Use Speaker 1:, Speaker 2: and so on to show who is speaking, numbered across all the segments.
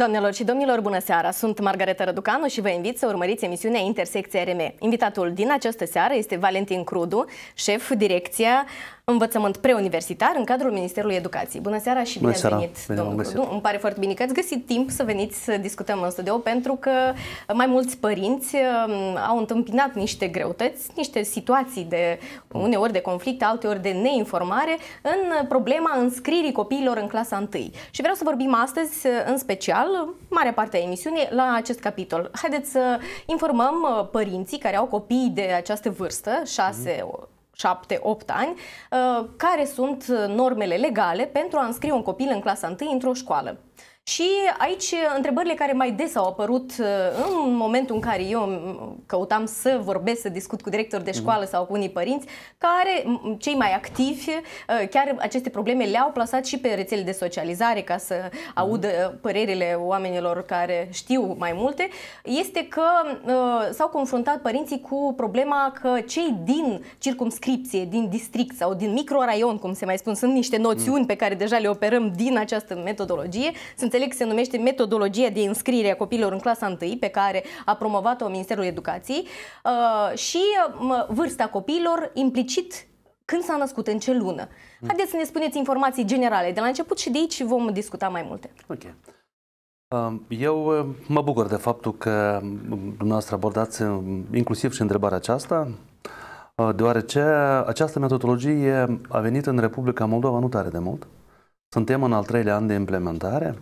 Speaker 1: Doamnelor și domnilor, bună seara! Sunt Margareta Răducanu și vă invit să urmăriți emisiunea Intersecția RM. Invitatul din această seară este Valentin Crudu, șef direcția învățământ preuniversitar în cadrul Ministerului Educației. Bună seara și bine seara. ați venit, bine domnul Crudu. Îmi pare foarte bine că ați găsit timp să veniți să discutăm în studio, pentru că mai mulți părinți um, au întâmpinat niște greutăți, niște situații de uneori de conflict, alteori de neinformare în problema înscririi copiilor în clasa 1. Și vreau să vorbim astăzi, în special, mare parte a emisiunii, la acest capitol. Haideți să informăm uh, părinții care au copii de această vârstă, 6, mm -hmm. 7-8 ani, uh, care sunt normele legale pentru a înscrie un copil în clasa 1 într-o școală. Și aici întrebările care mai des au apărut uh, în momentul în care eu mm, căutam să vorbesc, să discut cu director de mhm. școală sau cu unii părinți, care cei mai activi, uh, chiar aceste probleme le-au plasat și pe rețele de socializare ca să mhm. audă părerile oamenilor care știu mai multe, este că uh, s-au confruntat părinții cu problema că cei din circumscripție, din district sau din microraion, cum se mai spun, sunt niște noțiuni mhm. pe care deja le operăm din această metodologie, sunt înțeleg se numește metodologia de înscriere a copiilor în clasa 1, pe care a promovat-o Ministerul Educației, uh, și uh, vârsta copiilor implicit când s-a născut, în ce lună. Mm. Haideți să ne spuneți informații generale de la început și de aici vom discuta mai multe. Ok.
Speaker 2: Um, eu uh, mă bucur de faptul că um, dumneavoastră abordați um, inclusiv și întrebarea aceasta, deoarece această metodologie a venit în Republica Moldova nu tare de mult. Suntem în al treilea an de implementare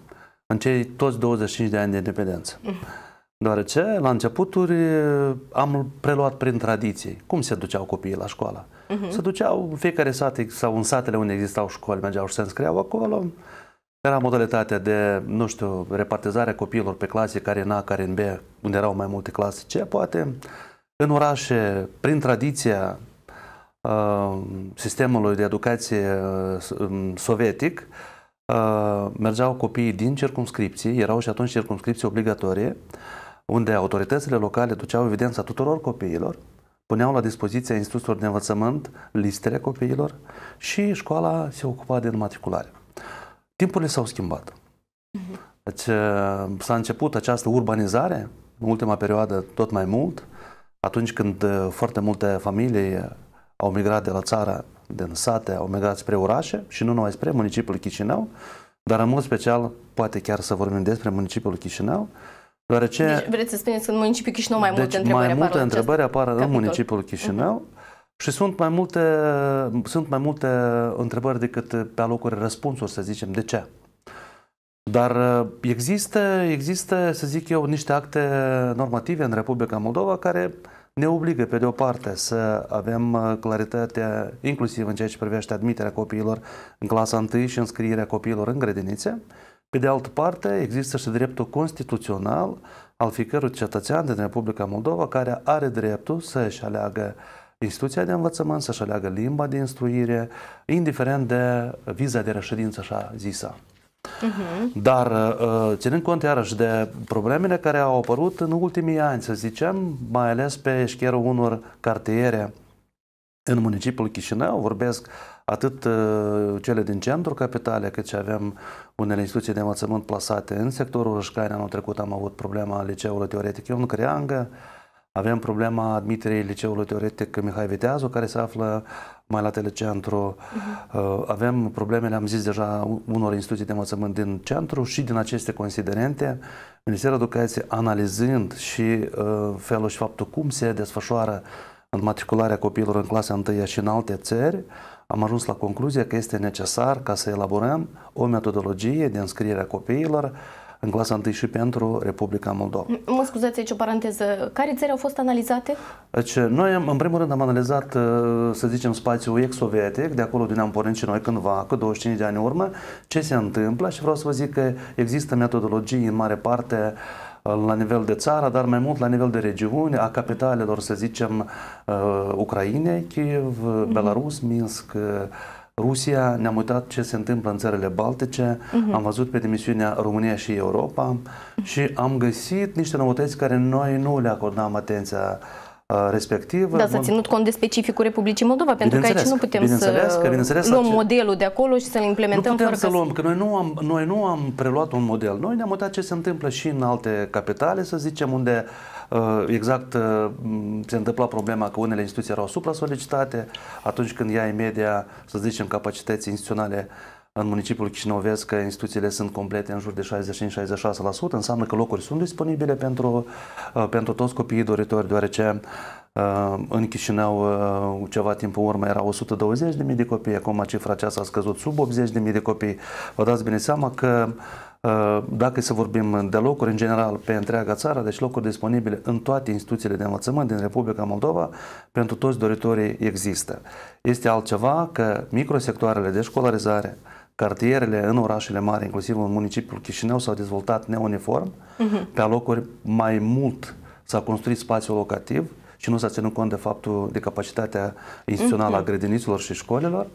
Speaker 2: în cei toți 25 de ani de independență. Deoarece, la începuturi, am preluat prin tradiții. Cum se duceau copiii la școală? Uh-huh. Se duceau în fiecare sat sau în satele unde existau școli, mergeau și se înscriau acolo. Era modalitatea de, nu știu, repartizarea copiilor pe clase, care în A, care în B, unde erau mai multe clase, ce poate. În orașe, prin tradiția uh, sistemului de educație uh, um, sovietic, uh, Uh, mergeau copiii din circumscripții, erau și atunci circumscripții obligatorie, unde autoritățile locale duceau evidența tuturor copiilor, puneau la dispoziția instituțiilor de învățământ listele copiilor și școala se ocupa de înmatriculare. Timpurile s-au schimbat. Mhm. Deci uh, s-a început această urbanizare, în ultima perioadă tot mai mult, atunci când uh, foarte multe familii au migrat de la țara din sate, au migrat spre orașe și nu numai spre municipiul Chișinău, dar în mod special poate chiar să vorbim despre municipiul Chișinău, deoarece... Deci
Speaker 1: vreți să spuneți că în municipiul Chișinău mai multe deci întrebări mai multe apar întrebări apar în municipiul
Speaker 2: mhm. Chișinău uh-huh. și sunt mai, multe, sunt mai multe întrebări decât pe alocuri răspunsuri, să zicem, de ce. Dar uh, există, există, să zic eu, niște acte normative în Republica Moldova care uh, ne obligă, pe de o parte, să avem uh, claritatea, inclusiv în ceea ce privește admiterea copiilor în clasa 1 și înscrierea copiilor în grădinițe. Pe de altă parte, există și dreptul constituțional al fiecărui cetățean din Republica Moldova care are dreptul să-și aleagă instituția de învățământ, să-și aleagă limba de instruire, indiferent de viza de reședință așa zisă. Mhm. Dar uh, ținând cont iarăși de problemele care au apărut în ultimii ani, să zicem, mai ales pe șcherul unor cartiere în municipiul Chișinău, vorbesc atât uh, cele din centrul capitale, cât și avem unele instituții de învățământ plasate în sectorul Rășcani. Anul trecut am avut problema liceului teoretic Ion Creangă, uh, avem problema Admiterei liceului teoretic Mihai Viteazu, care se află mai la telecentru. Uh-huh. Mhm. Avem problemele, am zis deja, unor instituții de învățământ din centru și din aceste considerente, Ministerul Educației analizând și uh, felul și faptul cum se desfășoară în matricularea copiilor în clasa 1 și în alte țări, am ajuns la concluzia că este necesar ca să elaborăm o metodologie de înscriere a copiilor uh, în clasa 1 și pentru Republica Moldova.
Speaker 1: Mă scuzați aici o paranteză. Care țări au fost analizate?
Speaker 2: Deci, noi, în primul rând, am analizat, uh, să zicem, spațiul ex-sovietic, de acolo din am pornit și noi cândva, cu 25 de ani în urmă, ce se întâmplă și vreau să vă zic că există metodologii în mare parte uh, la nivel de țară, dar mai mult la nivel de regiuni, a capitalelor, să zicem, uh, Ucrainei, Kiev, mhm. Belarus, Minsk, Rusia, ne-am uitat ce se întâmplă în țările Baltice, uh-huh. am văzut pe dimisiunea România și Europa uh-huh. și am găsit niște noutăți care noi nu le acordam atenția uh, respectivă. Da, s-a ținut
Speaker 1: cont de specificul Republicii Moldova, pentru că aici nu putem bineînțeles, să bineînțeles, luăm acel... modelul de acolo și să-l implementăm. Nu putem fără să luăm,
Speaker 2: că noi nu, am, noi nu am preluat un model. Noi ne-am uitat ce se întâmplă și în alte capitale, să zicem, unde uh, Uh, exact uh, se întâmpla problema că unele instituții erau supra-solicitate, atunci când ea media, să zicem, capacități instituționale în municipiul Chișinovesc că instituțiile sunt complete în jur de 65-66%, înseamnă că locuri sunt disponibile pentru, uh, pentru toți copiii doritori, deoarece în Chișinău, ceva timp în urmă, erau 120.000 de copii, acum cifra aceasta a scăzut sub 80.000 de copii. Vă dați bine seama că Ă, dacă să vorbim de locuri, în general, pe întreaga țară, deci locuri disponibile în toate instituțiile de învățământ din Republica Moldova, pentru toți doritorii există. Este altceva că microsectoarele de școlarizare, cartierele în orașele mari, inclusiv în municipiul Chișinău, s-au dezvoltat neuniform, uh-huh. pe locuri mai mult s-a construit spațiu locativ și nu s-a ținut cont de faptul de capacitatea instituțională uh-huh. a mhm. grădiniților și școlilor. Uh,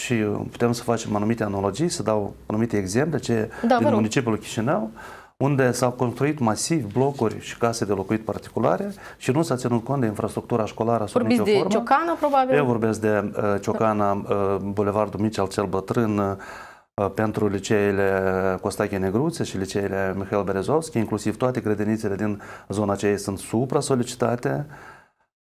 Speaker 2: și uh, putem să facem anumite analogii, să dau anumite exemple ce da, din municipiul Chișinău, unde s-au construit masiv blocuri și case de locuit particulare și nu s-a ținut cont de infrastructura școlară sub Vorbiți nicio de formă.
Speaker 1: Ciocana, probabil? Eu vorbesc
Speaker 2: de uh, Ciocana, uh, Bulevardul Mici al cel Bătrân, uh, pentru liceele Costache Negruțe și liceele Mihail Berezovski, inclusiv toate grădinițele din zona aceea sunt supra-solicitate. Uh,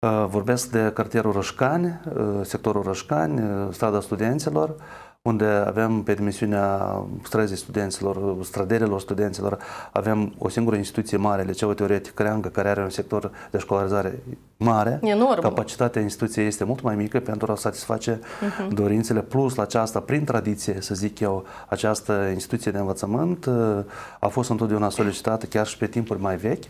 Speaker 2: Ă, vorbesc de cartierul Rășcani, ă, sectorul Rășcani, ă, strada studenților, unde avem pe dimensiunea străzii studenților, străderilor studenților, avem o singură instituție mare, Liceul Teoretic Creangă, care are un sector de școlarizare mare. Enorm. Capacitatea instituției este mult mai mică pentru a satisface uh-huh. dorințele. Plus la aceasta, prin tradiție, să zic eu, această instituție de învățământ a fost întotdeauna solicitată chiar și pe timpuri mai vechi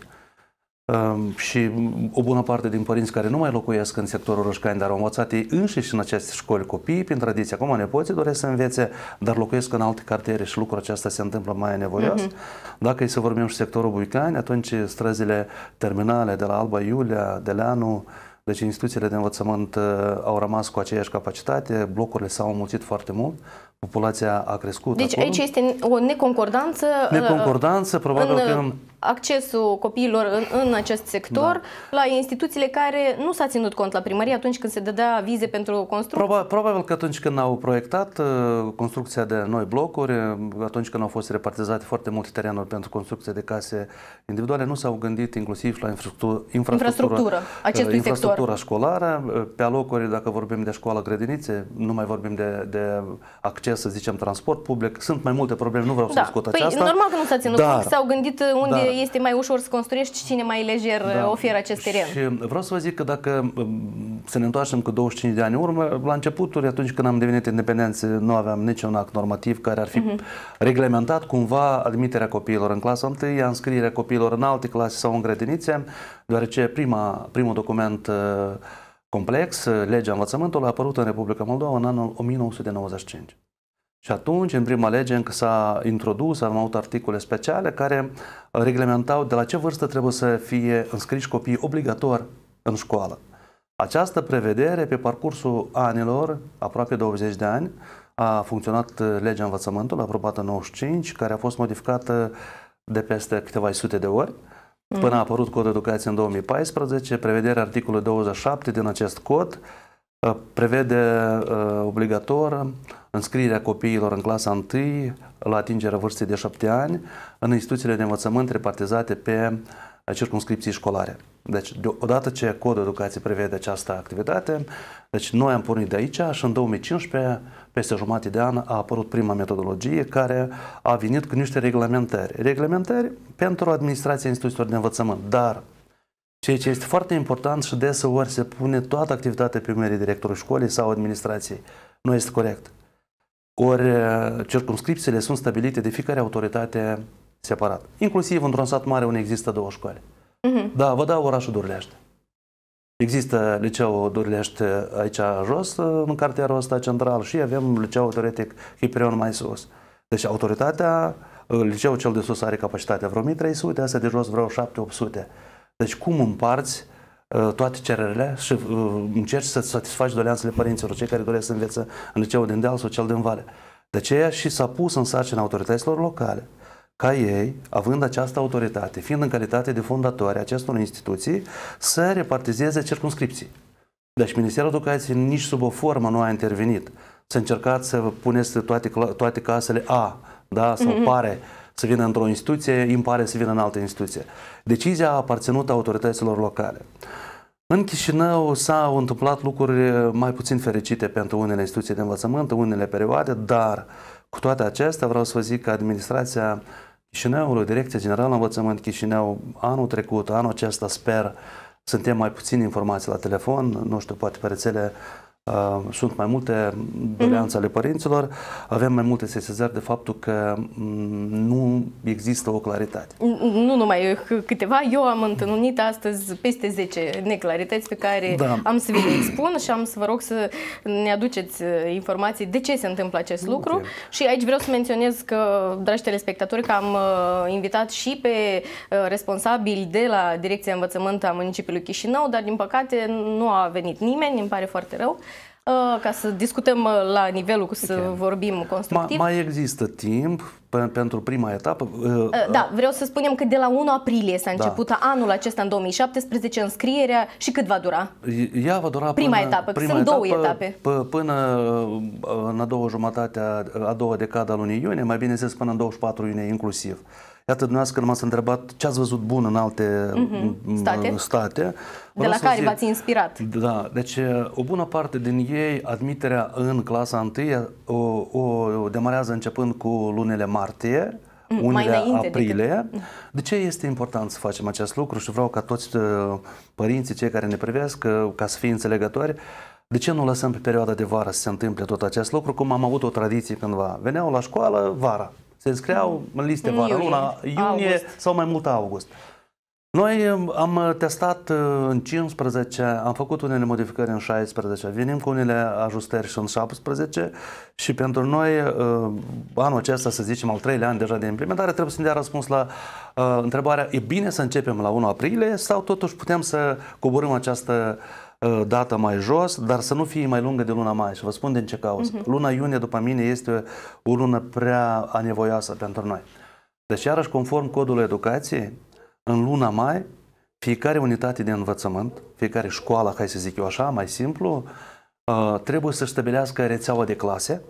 Speaker 2: Ehm, și o bună parte din părinți care nu mai locuiesc în sectorul roșcani, dar au învățat ei înșiși în aceste școli copiii, prin tradiție. Acum nepoții doresc să învețe, dar locuiesc în alte cartiere și lucrul acesta se întâmplă mai nevoios. Uh-huh. Dacă e să vorbim și sectorul Buicani, atunci străzile terminale de la Alba Iulia, de Leanu, deci instituțiile de învățământ eh, au rămas cu aceeași capacitate, blocurile s-au mulțit foarte mult, populația a crescut. Deci acolo. aici
Speaker 1: este o neconcordanță. Neconcordanță, probabil în, că accesul copiilor în, în acest sector da. la instituțiile care nu s-a ținut cont la primărie atunci când se dădea vize pentru construcții?
Speaker 2: Probabil, probabil că atunci când au proiectat uh, construcția de noi blocuri, uh, atunci când au fost repartizate foarte multe terenuri pentru construcție de case individuale, nu s-au gândit inclusiv la infrastructură, infrastructură, uh, acestui infrastructura sector. școlară. Pe alocuri, dacă vorbim de școală, grădinițe, nu mai vorbim de, de acces, să zicem, transport public. Sunt mai multe probleme, nu vreau da. să discut păi, aceasta. normal
Speaker 1: că nu s-a ținut cont s-au gândit unde da este mai ușor să construiești și cine mai lejer da. Uh, oferă acest teren. Și
Speaker 2: uh, vreau să vă zic că dacă um, să ne întoarcem cu 25 de ani în urmă, la începuturi, atunci când am devenit independenți, nu aveam niciun act normativ care ar fi uh-huh. reglementat cumva admiterea copiilor în clasa 1, înscrierea copiilor în alte clase sau în grădinițe, deoarece prima, primul document uh, complex, legea învățământului, a apărut în Republica Moldova în anul 1995. Și atunci, în prima lege, încă s-a introdus, am avut articole speciale care uh, reglementau de la ce vârstă trebuie să fie înscriși copiii obligator în școală. Această prevedere, pe parcursul anilor, aproape 20 de ani, a funcționat uh, legea învățământului, aprobată în 95, care a fost modificată de peste câteva sute de ori, mm. până a apărut codul educației în 2014, prevederea articolului 27 din acest cod uh, prevede uh, obligator înscrierea copiilor în clasa 1 la atingerea vârstei de 7 ani în instituțiile de învățământ repartizate pe eh, circumscripții școlare. Deci, odată ce Codul Educației prevede această activitate, deci noi am pornit de aici și în 2015, peste jumătate de an, a apărut prima metodologie care a venit cu niște reglementări. Reglementări pentru administrația instituțiilor de învățământ, dar Ceea ce este foarte important și deseori se pune toată activitatea pe umerii directorului școlii sau administrației. Nu este corect. Ori uh, circumscripțiile sunt stabilite de fiecare autoritate separat. Inclusiv într-un sat mare unde există două școli.
Speaker 1: Uh-huh.
Speaker 2: Da, vă dau orașul Durlești. Există liceul Durlești aici jos, uh, în cartierul ăsta central și avem liceul teoretic Hiperion mai sus. Deci autoritatea, uh, liceul cel de sus are capacitatea vreo 1300, astea de jos vreo 7-800. Deci cum împarți uh, Uh, toate cererile și uh, încerci să satisfaci doleanțele părinților, cei care doresc să învețe în liceul din deal sau cel din vale. De aceea și s-a pus în sarcina autorităților locale ca ei, având această autoritate, fiind în calitate de a acestor instituții, să repartizeze circunscripții. Deci Ministerul Educației nici sub o formă nu a intervenit. Să încercați să puneți toate, toate casele A da, sau mm-hmm. pare să vină într-o instituție, pare să vină în altă instituție. Decizia a aparținut autorităților locale. În Chișinău s-au întâmplat lucruri mai puțin fericite pentru unele instituții de învățământ, unele perioade, dar cu toate acestea vreau să vă zic că administrația Chișinăului, Direcția Generală Învățământ Chișinău, anul trecut, anul acesta, sper, suntem mai puțin informați la telefon, nu știu, poate pe rețele sunt mai multe doleanțe ale părinților, avem mai multe sesizări de faptul că mm, nu există o claritate.
Speaker 1: Nu numai eh, câteva, eu am întâlnit astăzi peste 10 neclarități pe care da. am să vi le expun și am să vă rog să ne aduceți eh, informații de ce se întâmplă acest okay. lucru și aici vreau să menționez că, dragi telespectatori, că am eh, invitat și pe responsabili de la Direcția Învățământ a Municipiului Chișinău, dar din păcate nu a venit nimeni, îmi pare foarte rău. Uh, ca să discutăm uh, la nivelul cu să okay. vorbim constructiv. Mai,
Speaker 2: există timp pentru prima etapă? Uh, da,
Speaker 1: vreau să spunem că de la 1 aprilie s-a da. început da. anul acesta în 2017 înscrierea și cât va dura?
Speaker 2: Ea va dura prima până, etapă, prima sunt etapă, două etape. Până în a doua jumătate, a doua decadă a lunii iunie, mai bine zis până în 24 iunie inclusiv. Iată, dumneavoastră m-ați întrebat ce ați văzut bun în alte mm-hmm. state. state. De la care v-ați inspirat. Da, deci o bună parte din ei, admiterea în clasa 1 o, o demarează începând cu lunile martie,
Speaker 1: mm, unele aprilie.
Speaker 2: Decât... Mm. De ce este important să facem acest lucru și vreau ca toți uh, părinții, cei care ne privesc, uh, ca să fie înțelegători, de ce nu lăsăm pe perioada de vară să se întâmple tot acest lucru, cum am avut o tradiție cândva? Veneau la școală vara, se înscriau în liste vara, luna iunie august. sau mai mult august. Noi am testat uh, în 15, am făcut unele modificări în 16, venim cu unele ajustări și în 17 și pentru noi uh, anul acesta, să zicem, al treilea an deja de implementare, trebuie să ne dea răspuns la uh, întrebarea, e bine să începem la 1 aprilie sau totuși putem să coborâm această uh, Uh, dată mai jos, dar să nu fie mai lungă de luna mai și vă spun din ce cauză. Uh-huh. Mhm. Luna iunie, după mine, este o lună prea anevoioasă pentru noi. Deci, iarăși, conform codului educației, în luna mai, fiecare unitate de învățământ, fiecare școală, hai să zic eu așa, mai simplu, uh, trebuie să stabilească rețeaua de clase,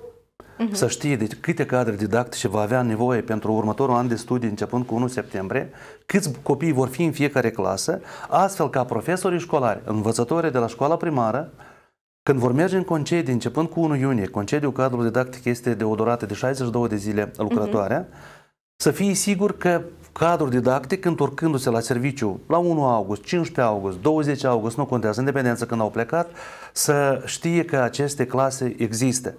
Speaker 2: uh-huh. să mhm. știe de deci, câte cadre didactice va avea nevoie pentru următorul an de studii începând cu 1 septembrie, câți copii vor fi în fiecare clasă, astfel ca profesorii școlari, învățători de la școala primară, când vor merge în concedii, începând cu 1 iunie, concediul cadrului didactic este de o durată de 62 de zile lucrătoare, uh-huh. să fie sigur că cadrul didactic, întorcându-se la serviciu la 1 august, 15 august, 20 august, nu contează, independență când au plecat, să știe că aceste clase există.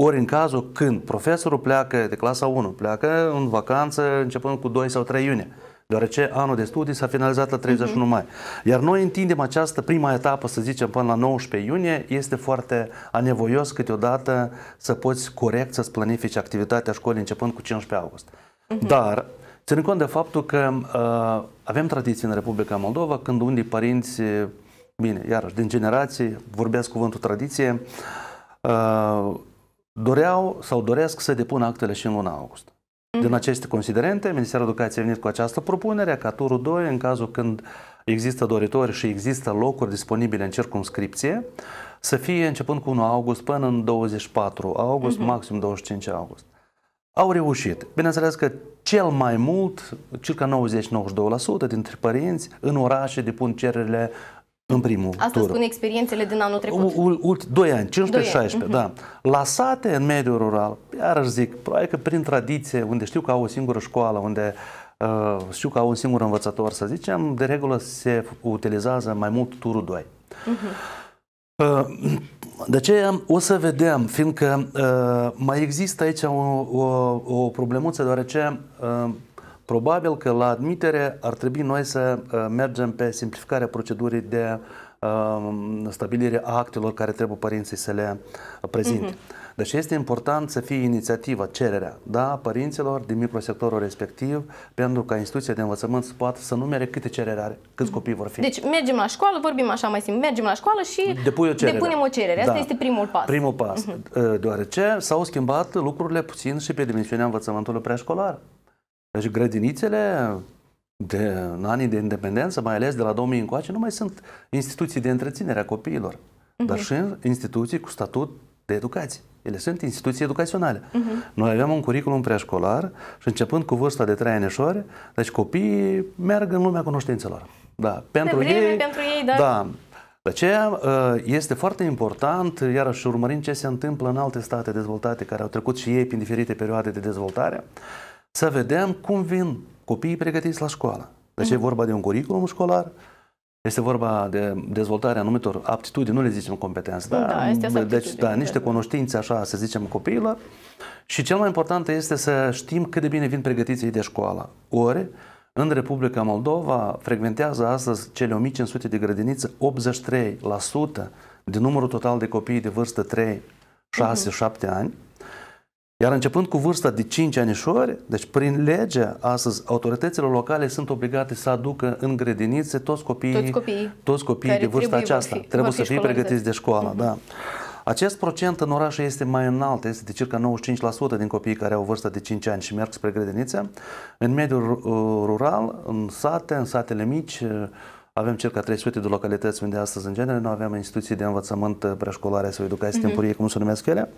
Speaker 2: Ori în cazul când profesorul pleacă de clasa 1, pleacă în vacanță începând cu 2 sau 3 iunie, deoarece anul de studii s-a finalizat la 31 mhm. uh-huh. mai. Iar noi întindem această prima etapă, să zicem, până la 19 iunie, este foarte anevoios câteodată să poți corect să-ți planifici activitatea școlii începând cu 15 august. Uh-huh. Dar, ținând cont de faptul că uh, avem tradiții în Republica Moldova, când unii părinți, bine, iarăși, din generații, vorbesc cuvântul tradiție, uh, doreau sau doresc să depună actele și în luna august. Mhm. Din aceste considerente, Ministerul Educației a venit cu această propunere ca turul 2, în cazul când există doritori și există locuri disponibile în circumscripție, să fie începând cu 1 august până în 24 august, uh-huh. maxim 25 august. Au reușit. Bineînțeles că cel mai mult, circa 90-92% dintre părinți în orașe depun cererile în primul Asta tur. spun
Speaker 1: experiențele din anul trecut.
Speaker 2: U, 2 ani, 15-16, uh-huh. Mhm. da. Lasate în mediul rural, iarăși zic, probabil că prin tradiție, unde știu că au o singură școală, unde uh, știu că au un singur învățător, să zicem, de regulă se utilizează mai mult turul 2. Mhm. Uh, de aceea o să vedem, fiindcă uh, mai există aici o, o, o problemuță, deoarece uh, Probabil că la admitere ar trebui noi să uh, mergem pe simplificarea procedurii de uh, stabilire a actelor care trebuie părinții să le uh, prezinte. Uh-huh. Deci este important să fie inițiativa, cererea, da, părinților din microsectorul respectiv, pentru ca instituția de învățământ să poată să numere câte cerere are, câți mhm. copii vor fi. Deci
Speaker 1: mergem la școală, vorbim așa mai simplu, mergem la școală și Depui o depunem o cerere. Asta da. este primul pas. Primul pas,
Speaker 2: uh-huh. deoarece s-au schimbat lucrurile puțin și pe dimensiunea învățământului preșcolar. Deci grădinițele de, în anii de independență, mai ales de la 2000 încoace, nu mai sunt instituții de întreținere a copiilor, uh-huh. dar și instituții cu statut de educație. Ele sunt instituții educaționale. Uh-huh. Noi avem un curriculum preșcolar și începând cu vârsta de 3 anișori, deci copiii merg în lumea cunoștințelor. Da, pentru vreme, ei, pentru
Speaker 1: ei, da. da.
Speaker 2: De aceea uh, este foarte important, iarăși urmărind ce se întâmplă în alte state dezvoltate care au trecut și ei prin diferite perioade de dezvoltare, să vedem cum vin copiii pregătiți la școală. Deci mm-hmm. e mm. vorba de un curriculum școlar, este vorba de dezvoltarea anumitor aptitudini, nu le zicem competențe, da, da, deci da, niște da. cunoștințe, așa să zicem, copiilor. Și cel mai important este să știm cât de bine vin pregătiți ei de școală. Ori, în Republica Moldova frecventează astăzi cele 1500 de grădinițe, 83% din numărul total de copii de vârstă 3, 6, uh-huh. 7 ani. Iar începând cu vârsta de 5 anișori, deci prin lege, astăzi autoritățile locale sunt obligate să aducă în grădinițe toți copiii, toți copiii, toți copiii de vârsta aceasta. Fi, trebuie fi să fie pregătiți de școală, Mm-hmm. da. Acest procent în oraș este mai înalt, este de circa 95% din copiii care au vârsta de 5 ani și merg spre grădiniță. În mediul rural, în sate, în satele mici, avem circa 300 de localități unde astăzi, în genere, nu avem instituții de învățământ eh, preșcolare sau educație uh-huh. Mhm. timpurie, cum se numesc ele.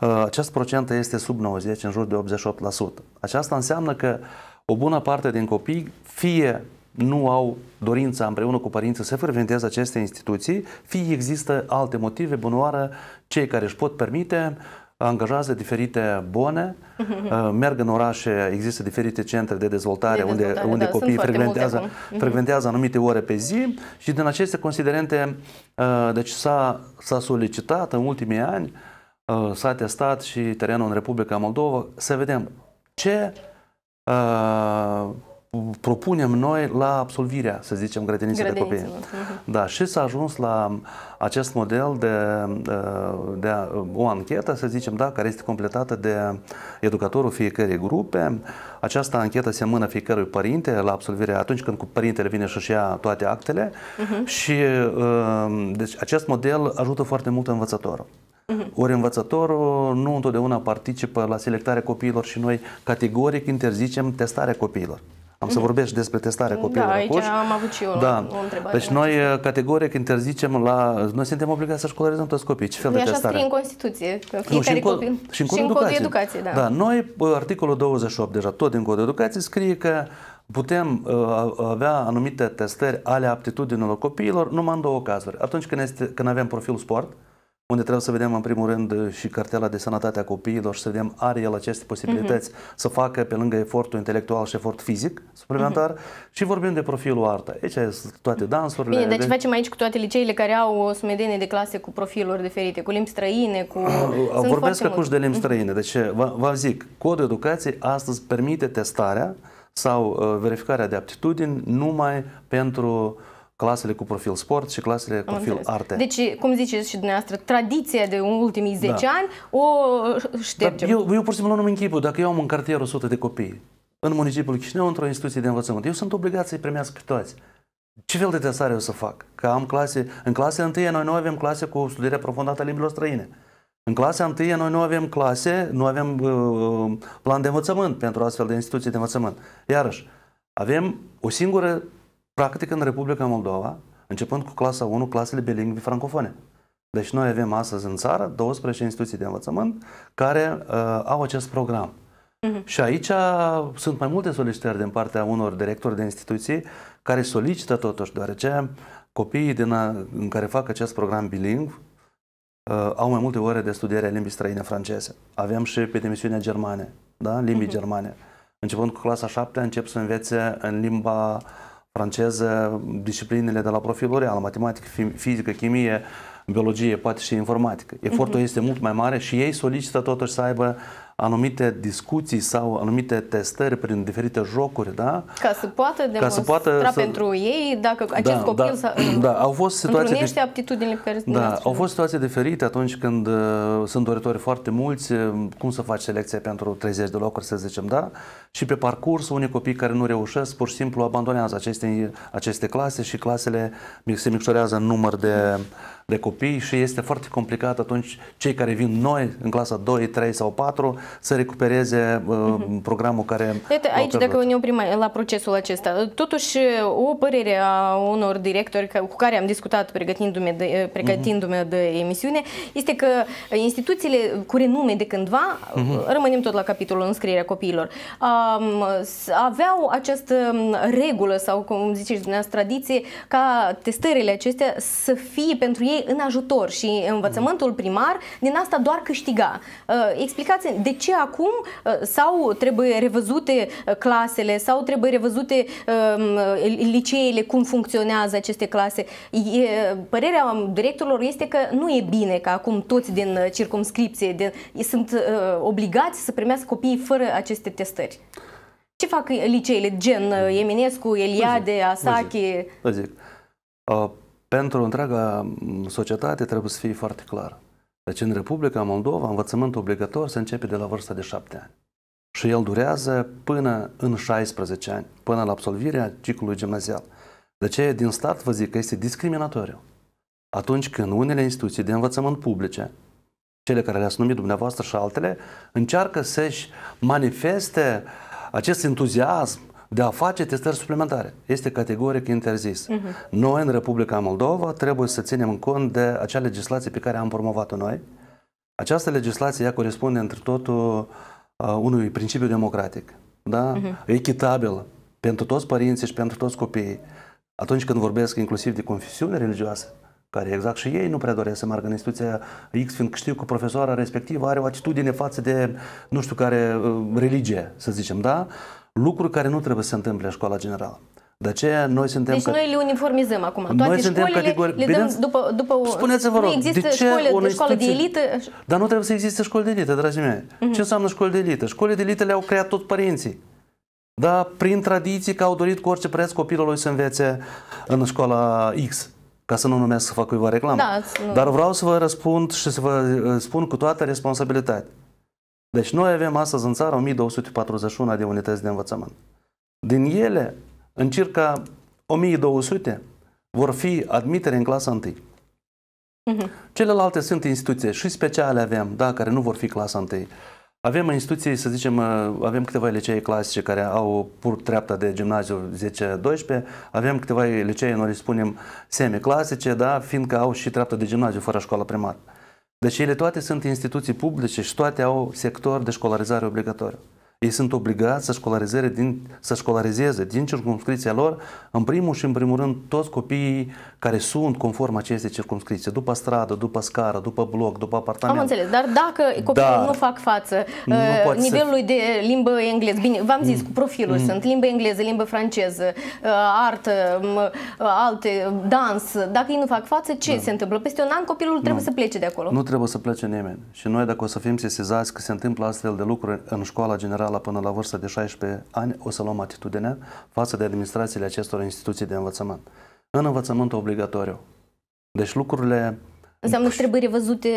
Speaker 2: Eh, acest procent este sub 90, în jur de 88%. Aceasta înseamnă că o bună parte din copii fie nu au dorința împreună cu părinții să frecventeze aceste instituții, fie există alte motive bunoară, cei care își pot permite angajează diferite bone, mhm. uh, merg în orașe, există diferite centre de dezvoltare, de dezvoltare unde, unde da, copiii frecventează, mhm. frecventează anumite ore pe zi și din aceste considerente uh, deci s-a, solicitat în ultimii ani, uh, s-a testat și terenul în Republica Moldova să vedem ce propunem noi la absolvirea, să zicem, grădiniței de copii. Mhm. Da, și s-a ajuns la um, acest model de, uh, de um, o anchetă, să zicem, da, care este completată de educatorul fiecărei grupe. Această anchetă se mână fiecărui părinte la absolvire atunci când cu părintele vine și-și ia toate actele uh-huh. și um, deci acest model ajută foarte mult învățătorul. Uh-huh. Ori învățătorul nu întotdeauna participă la selectarea copiilor și noi categoric interzicem testarea copiilor. Am să mhm. vorbesc despre testarea copiilor da, aici acuși. am
Speaker 1: avut și eu da. o întrebare. Deci noi
Speaker 2: uh, categoric interzicem la... Noi suntem obligați să școlarizăm toți copiii. Ce fel e de păi așa testare? scrie
Speaker 1: în Constituție. Nu, și, în copil, și în, și în codul educației. educație, da. da.
Speaker 2: Noi, uh, articolul 28 deja, tot din codul educației, scrie că putem uh, avea anumite testări ale aptitudinilor copiilor numai în două cazuri. Atunci când, este, când avem profil sport, uh unde trebuie să vedem în primul rând și cartela de sănătate a copiilor și să vedem are el aceste posibilități uh-huh. să facă pe lângă efortul intelectual și efort fizic suplimentar uh-huh. și vorbim de profilul artă. Aici sunt toate dansurile. Bine, deci de...
Speaker 1: facem aici cu toate liceile care au o sumedenie de clase cu profiluri diferite, cu limbi străine, cu... Ah, sunt Vorbesc și de limbi mhm. străine,
Speaker 2: deci vă zic, codul educației astăzi permite testarea sau uh, verificarea de aptitudini numai pentru uh, clasele cu profil sport și clasele cu profil arte. Deci,
Speaker 1: cum ziceți și dumneavoastră, tradiția de ultimii 10 da. ani o ștergem. Da,
Speaker 2: eu, eu pur și simplu nu mă închipu. Dacă eu am în cartier 100 de copii în municipiul Chișinău, într-o instituție de învățământ, eu sunt obligat să-i primească pe toți. Ce fel de testare o să fac? Că am clase, în clase întâie noi nu avem clase cu studierea profundată a limbilor străine. În clasa întâie noi nu avem clase, nu avem uh, plan de învățământ pentru astfel de instituții de învățământ. Iarăși, avem o singură Practic, în Republica Moldova, începând cu clasa 1, clasele bilingvi francofone. Deci noi avem astăzi în țară 12 instituții de învățământ care uh, au acest program. Uh-huh. Și aici uh, sunt mai multe solicitări din partea unor directori de instituții care solicită totuși, deoarece copiii din a, în care fac acest program bilingv uh, au mai multe ore de studiere a limbii străine franceze. Avem și pe dimensiunea germane, da? limbii uh-huh. germane. Începând cu clasa 7 încep să învețe în limba uh, franceză, disciplinele de la profil real, matematică, fizică, chimie, biologie, poate și informatică. Efortul uh-huh. este mult mai mare și ei solicită totuși să aibă anumite discuții sau anumite testări prin diferite jocuri, da?
Speaker 1: Ca să poată demonstra ca să poată să... pentru ei dacă da, acest da, copil da, să
Speaker 2: da, au fost situații de...
Speaker 1: aptitudinile pe care Da,
Speaker 2: au fost situații diferite atunci când uh, sunt doritori foarte mulți, uh, cum să faci selecția pentru 30 de locuri, să zicem, da? Și pe parcurs, unii copii care nu reușesc, pur și simplu abandonează aceste, aceste clase și clasele se micșorează în număr de de copii și este foarte complicat atunci cei care vin noi în clasa 2, 3 sau 4 să recupereze uh, huh mhm. programul care... Iată, aici dacă
Speaker 1: ne oprim la procesul acesta, totuși o părere a unor directori cu care am discutat pregătindu mă de, eh, pregătindu uh-huh. de emisiune este că instituțiile cu renume de cândva, uh-huh. rămânem tot la capitolul înscrierea copiilor, um, aveau această mm, regulă sau cum ziceți dumneavoastră tradiție ca testările acestea să fie pentru ei ei în ajutor și învățământul mhm. primar din asta doar câștiga. Uh, Explicați de ce acum uh, sau trebuie revăzute uh, clasele sau trebuie revăzute um, liceele, cum funcționează aceste clase. Părerea directorilor este că nu e bine că acum toți din circumscripție de, sunt obligați să primească copiii fără aceste testări. Ce fac liceele gen Eminescu, Eliade, Asache?
Speaker 2: zic. zic. Uh pentru întreaga mm, societate trebuie să fie foarte clar. Deci în Republica Moldova învățământul obligatoriu se începe de la vârsta de 7 ani. Și el durează până în 16 ani, până la absolvirea ciclului gimnazial. De ce din start, vă zic că este discriminatoriu. Atunci când unele instituții de învățământ publice, cele care le-ați numit dumneavoastră și altele, încearcă să-și manifeste acest entuziasm de a face testări suplimentare. Este categoric interzis. Uh-huh. Noi, în Republica Moldova, trebuie să ținem cont de acea legislație pe care am promovat-o noi. Această legislație, ea corespunde între totul uh, unui principiu democratic, da? uh-huh. echitabil pentru toți părinții și pentru toți copiii. Atunci când vorbesc inclusiv de confesiune religioasă, care exact și ei nu prea doresc să meargă în instituția X, fiindcă știu că profesoara respectivă are o atitudine față de, nu știu care, uh, religie, să zicem, da? Lucruri care nu trebuie să se întâmple în școala generală. De aceea noi suntem... Deci că... noi
Speaker 1: le uniformizăm acum. Toate noi suntem categori... le dăm după, după... Spuneți-vă rog, de ce școli, de școli de elită?
Speaker 2: Dar nu trebuie să existe școli de elită, dragii mei. Uh-huh. Ce înseamnă școli de elită? Școli de elită le-au creat tot părinții. Dar prin tradiții că au dorit cu orice preț copilului să învețe în școala X ca să nu numesc să fac cuiva reclamă. Da, Dar vreau să vă răspund și să vă uh, spun cu toată responsabilitatea. Deci noi avem astăzi în țară 1241 de unități de învățământ. Din ele, în circa 1200 vor fi admitere în clasa 1. Mhm. Celelalte sunt instituții și speciale avem, da, care nu vor fi clasa 1. Avem instituții, să zicem, avem câteva licee clasice care au pur treapta de gimnaziu 10-12, avem câteva licee, noi le spunem, semiclasice, da, fiindcă au și treapta de gimnaziu fără școală primară. Deci ele toate sunt instituții publice și toate au sector de școlarizare obligatoriu ei sunt obligați să, școlarizeze din, să școlarizeze din circumscripția lor, în primul și în primul rând, toți copiii care sunt conform acestei circumscripții, după stradă, după scară, după bloc, după apartament. Am înțeles,
Speaker 1: dar dacă copiii dar nu fac față nu uh, nivelului să... de limbă engleză, bine, v-am zis, mm. cu profilul mm. sunt limbă engleză, limbă franceză, uh, artă, uh, alte, dans, dacă ei nu fac față, ce da. se întâmplă? Peste un an copilul nu. trebuie să plece de acolo. Nu
Speaker 2: trebuie să plece nimeni. Și noi, dacă o să fim sesizați că se întâmplă astfel de lucruri în școala generală, generală până la vârsta de 16 ani o să luăm atitudinea față de administrațiile acestor instituții de învățământ. În învățământ obligatoriu. Deci lucrurile
Speaker 1: Înseamnă că păi, trebuie revăzute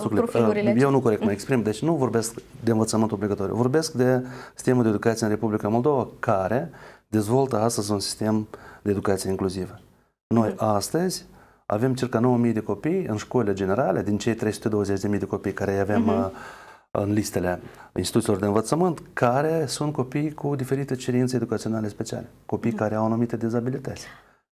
Speaker 1: uh, profilurile. Uh, eu nu corect mă
Speaker 2: exprim, deci nu vorbesc de învățământ obligatoriu. Vorbesc de sistemul de educație în Republica Moldova, care dezvoltă astăzi un sistem de educație inclusivă. Noi mhm. astăzi avem circa 9.000 de copii în școlile generale, din cei 320.000 de copii care avem uh-huh în listele instituțiilor de învățământ, care sunt copii cu diferite cerințe educaționale speciale, copii da. care au anumite dizabilități.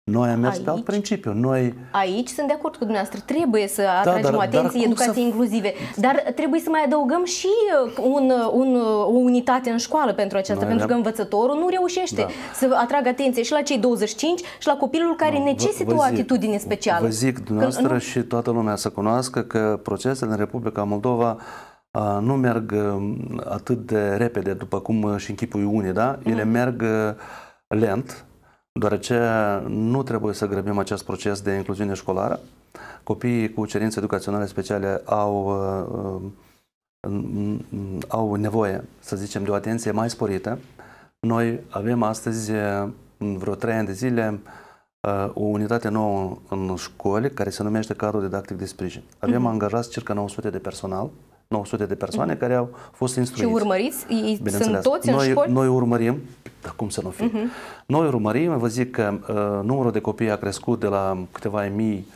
Speaker 2: Noi am mers aici, pe alt principiu. Noi...
Speaker 1: Aici sunt de acord cu dumneavoastră. Trebuie să da, atragem dar, atenție dar educației să... inclusive. Dar trebuie să mai adăugăm și uh, un, uh, un, uh, o unitate în școală pentru aceasta, Noi pentru că învățătorul nu reușește da. să atragă atenție și la cei 25 și la copilul care da, necesită vă, vă zic, o atitudine specială. Vă zic dumneavoastră că, și
Speaker 2: toată lumea să cunoască că procesele în Republica Moldova uh, nu merg um, atât de repede după cum uh, și închipui unii, da? Mhm. Ele mm. merg uh, lent, deoarece nu trebuie să grăbim acest proces de incluziune școlară. Copiii cu cerințe educaționale speciale au, uh, um, mm, au nevoie, să zicem, de o atenție mai sporită. Noi avem astăzi, în vreo trei ani de zile, o unitate nouă în școli care se numește cadrul didactic de sprijin. Avem mm-hmm. angajați circa 900 de personal 900 de persoane uh-huh. care au fost instruiți. Și urmăriți?
Speaker 1: sunt toți noi, în școli? Noi
Speaker 2: urmărim, dar cum să nu fie? Uh-huh. Noi urmărim, vă zic că uh, numărul de copii a crescut de la câteva mii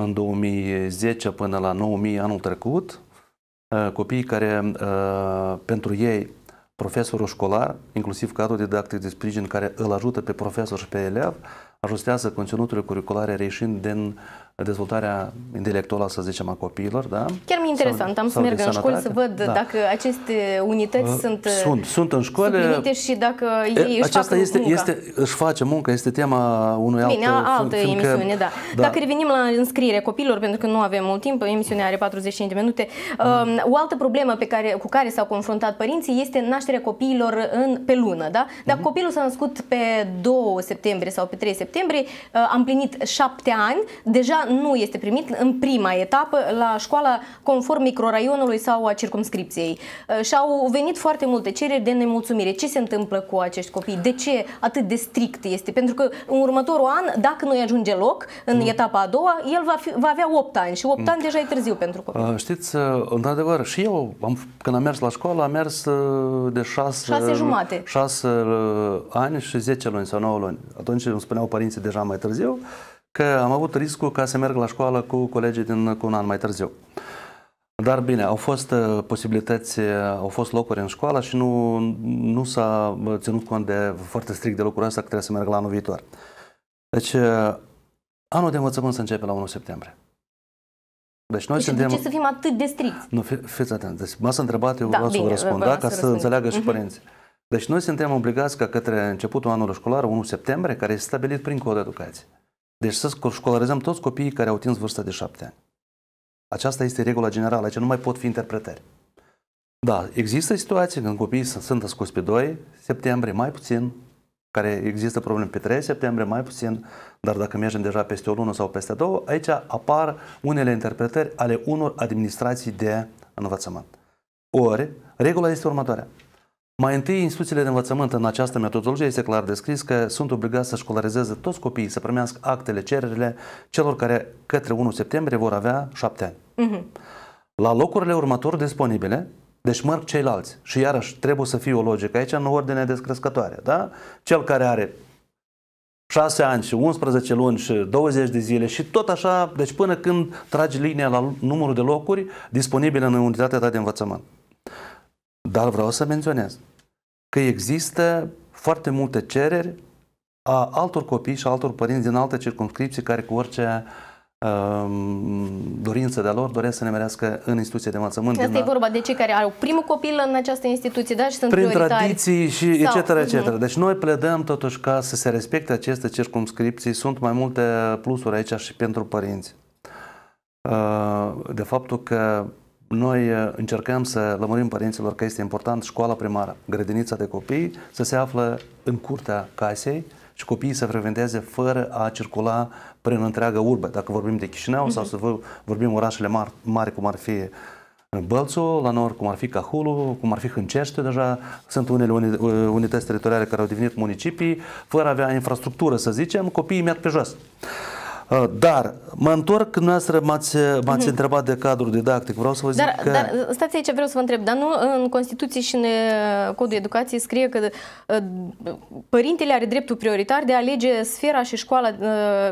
Speaker 2: în 2010 până la 9000 anul trecut. Uh, copii care uh, pentru ei profesorul școlar, inclusiv cadrul didactic de sprijin care îl ajută pe profesor și pe elev, ajustează conținuturile curriculare reșind din dezvoltarea intelectuală, să zicem, a copiilor. Da? Chiar mi-e interesant, sau, am să merg în școli să văd da. dacă
Speaker 1: aceste unități uh, sunt, uh, sunt,
Speaker 2: sunt în școli,
Speaker 1: și dacă ei e, își aceasta fac este, munca. Este,
Speaker 2: își face munca, este tema unui Bine, alt, uh, altă fiindcă, emisiune, da. da. Dacă
Speaker 1: revenim la înscrierea copiilor, pentru că nu avem mult timp, emisiunea are 45 de minute, um, mm. o altă problemă pe care, cu care s-au confruntat părinții este nașterea copiilor în, pe lună. Da? Dacă mm-hmm. copilul s-a născut pe 2 septembrie sau pe 3 septembrie, septembrie uh, am plinit șapte ani, deja nu este primit în prima etapă la școala conform microraionului sau a circumscripției. Uh, și au venit foarte multe cereri de nemulțumire. Ce se întâmplă cu acești copii? De ce atât de strict este? Pentru că în următorul an, dacă nu-i ajunge loc în mm. etapa a doua, el va, fi, va avea 8 ani și 8 mm. ani deja e târziu pentru
Speaker 2: copii. Uh, știți, într-adevăr, și eu am, când am mers la școală, am mers de 6, 6 jumate. 6 ani și 10 luni sau 9 luni. Atunci îmi spuneau părinții părinții deja mai târziu, că am avut riscul ca să merg la școală cu colegii din, cu un an mai târziu. Dar bine, au fost uh, posibilități, uh, au fost locuri în școală și nu, nu s-a uh, ținut cont de foarte strict de lucrul ăsta că trebuie să merg la anul viitor. Deci, anul de învățământ se începe la 1 septembrie. Deci noi deci suntem... de ce să
Speaker 1: fim atât de stricți?
Speaker 2: Nu, fi, fiți atenți. Deci m-ați întrebat, eu da, vreau bine, să vă răspund, da? Ca să, să înțeleagă și mhm. părinții. Uh-huh. Deci noi suntem obligați ca către începutul anului școlar, 1 septembrie, care este stabilit prin cod Educației, educație. Deci să școlarizăm toți copiii care au atins vârsta de șapte ani. Aceasta este regula generală, aici nu mai pot fi interpretări. Da, există situații când copiii sunt ascuți pe 2 septembrie, mai puțin, care există probleme pe 3 septembrie, mai puțin, dar dacă mergem deja peste o lună sau peste două, aici apar unele interpretări ale unor administrații de învățământ. Ori, regula este următoarea. Mai întâi, instituțiile de învățământ în această metodologie este clar descris că sunt obligați să școlarizeze toți copiii, să primească actele, cererile celor care către 1 septembrie vor avea 7 ani. Uh-huh. La locurile următor disponibile, deci mărg ceilalți. Și iarăși trebuie să fie o logică aici în ordine descrescătoare. Da? Cel care are 6 ani și 11 luni și 20 de zile și tot așa, deci până când tragi linia la numărul de locuri disponibile în unitatea ta de învățământ. Dar vreau să menționez că există foarte multe cereri a altor copii și a altor părinți din alte circunscripții care cu orice um, dorință de-a lor, doresc să ne merească în instituție de învățământ. Asta e vorba
Speaker 1: de cei care au primul copil în această instituție, da? Și sunt Prin prioritari. tradiții și Sau, etc. etc. Uh-huh.
Speaker 2: Deci noi pledăm totuși ca să se respecte aceste circumscripții. Sunt mai multe plusuri aici și pentru părinți. Uh, de faptul că noi eh, încercăm să lămurim părinților că este important școala primară, grădinița de copii, să se află în curtea casei și copiii să frecventeze fără a circula prin întreaga urbă, dacă vorbim de Chișinău uh-huh. sau să vorbim orașele mari, mari cum ar fi eh, Bălțu, la nord, cum ar fi Cahulu, cum ar fi Hâncește deja sunt unele eh, unități teritoriale care au devenit municipii, fără a avea infrastructură, să zicem, copiii merg pe jos. Uh, dar mă întorc când noastră m-ați, m-ați mhm. întrebat de cadrul didactic. Vreau să vă zic dar, că... Dar uh,
Speaker 1: stați aici, vreau să vă întreb. Dar nu în Constituție și în uh, Codul Educației scrie că părintele are dreptul prioritar de a alege sfera și școala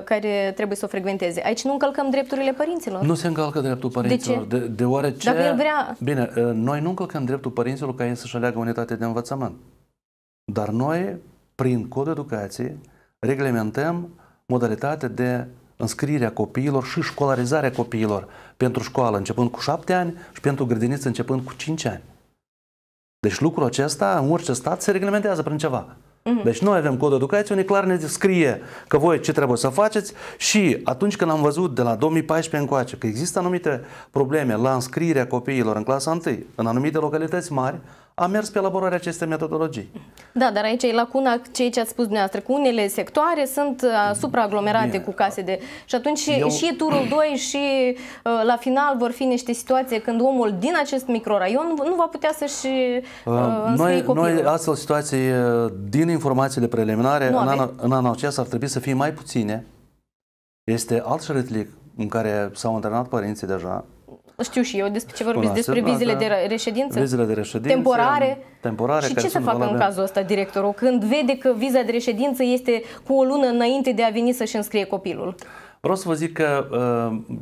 Speaker 1: care trebuie să o frecventeze. Aici nu încălcăm drepturile părinților. Nu
Speaker 2: se încalcă dreptul părinților. De ce? De, deoarece... Dacă el vrea... Bine, noi nu încălcăm dreptul părinților ca ei să-și aleagă unitate de învățământ. Dar noi, prin Codul Educației, reglementăm modalitatea de înscrierea copiilor și școlarizarea copiilor pentru școală începând cu șapte ani și pentru grădiniță începând cu cinci ani. Deci lucrul acesta în orice stat se reglementează prin ceva. Mhm. Deci noi avem codul educației unde clar ne scrie că voi ce trebuie să faceți și atunci când am văzut de la 2014 încoace că există anumite probleme la înscrierea copiilor în clasa 1 în anumite localități mari, a mers pe elaborarea acestei metodologii.
Speaker 1: Da, dar aici e lacuna ceea ce ați spus dumneavoastră, că unele sectoare sunt uh, mm. supraaglomerate cu case de... Și atunci Eu... și turul 2 și uh, la final vor fi niște situații când omul din acest microraion nu va putea să-și uh,
Speaker 2: uh noi, Noi astfel situații, din informațiile preliminare, în anul, în anul acesta ar trebui să fie mai puține. Este alt șeretlic în care s-au antrenat părinții deja,
Speaker 1: știu și eu despre ce vorbiți, Bun, despre vizile da. de reședință, Vizele
Speaker 2: de reședință temporare. temporare și ce să facă în de... cazul
Speaker 1: ăsta directorul când vede că viza de reședință este cu o lună înainte de a veni să-și înscrie copilul?
Speaker 2: Vreau să vă zic că uh,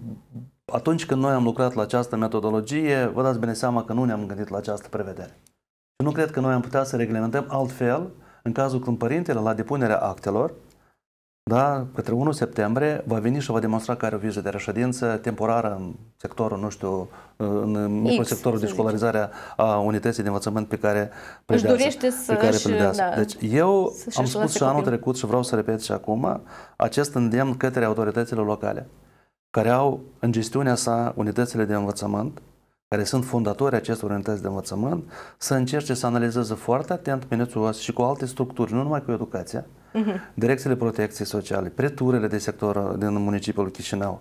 Speaker 2: atunci când noi am lucrat la această metodologie, vă dați bine seama că nu ne-am gândit la această prevedere. Nu cred că noi am putea să reglementăm altfel în cazul când părintele, la depunerea actelor, da, către 1 septembrie va veni și va demonstra că are o viză de reședință temporară în sectorul, nu știu, în microsectorul de școlarizare a unității de învățământ pe care Își dorește să pe care și, da, deci eu am spus și anul trecut și vreau să repet și acum acest îndemn către autoritățile locale care au în gestiunea sa unitățile de învățământ, care sunt fondatori acestor unități de învățământ, să încerce să analizeze foarte atent minuțios și cu alte structuri, nu numai cu educația, huh direcțiile protecției sociale, preturile de sector uh, din municipiul Chișinău,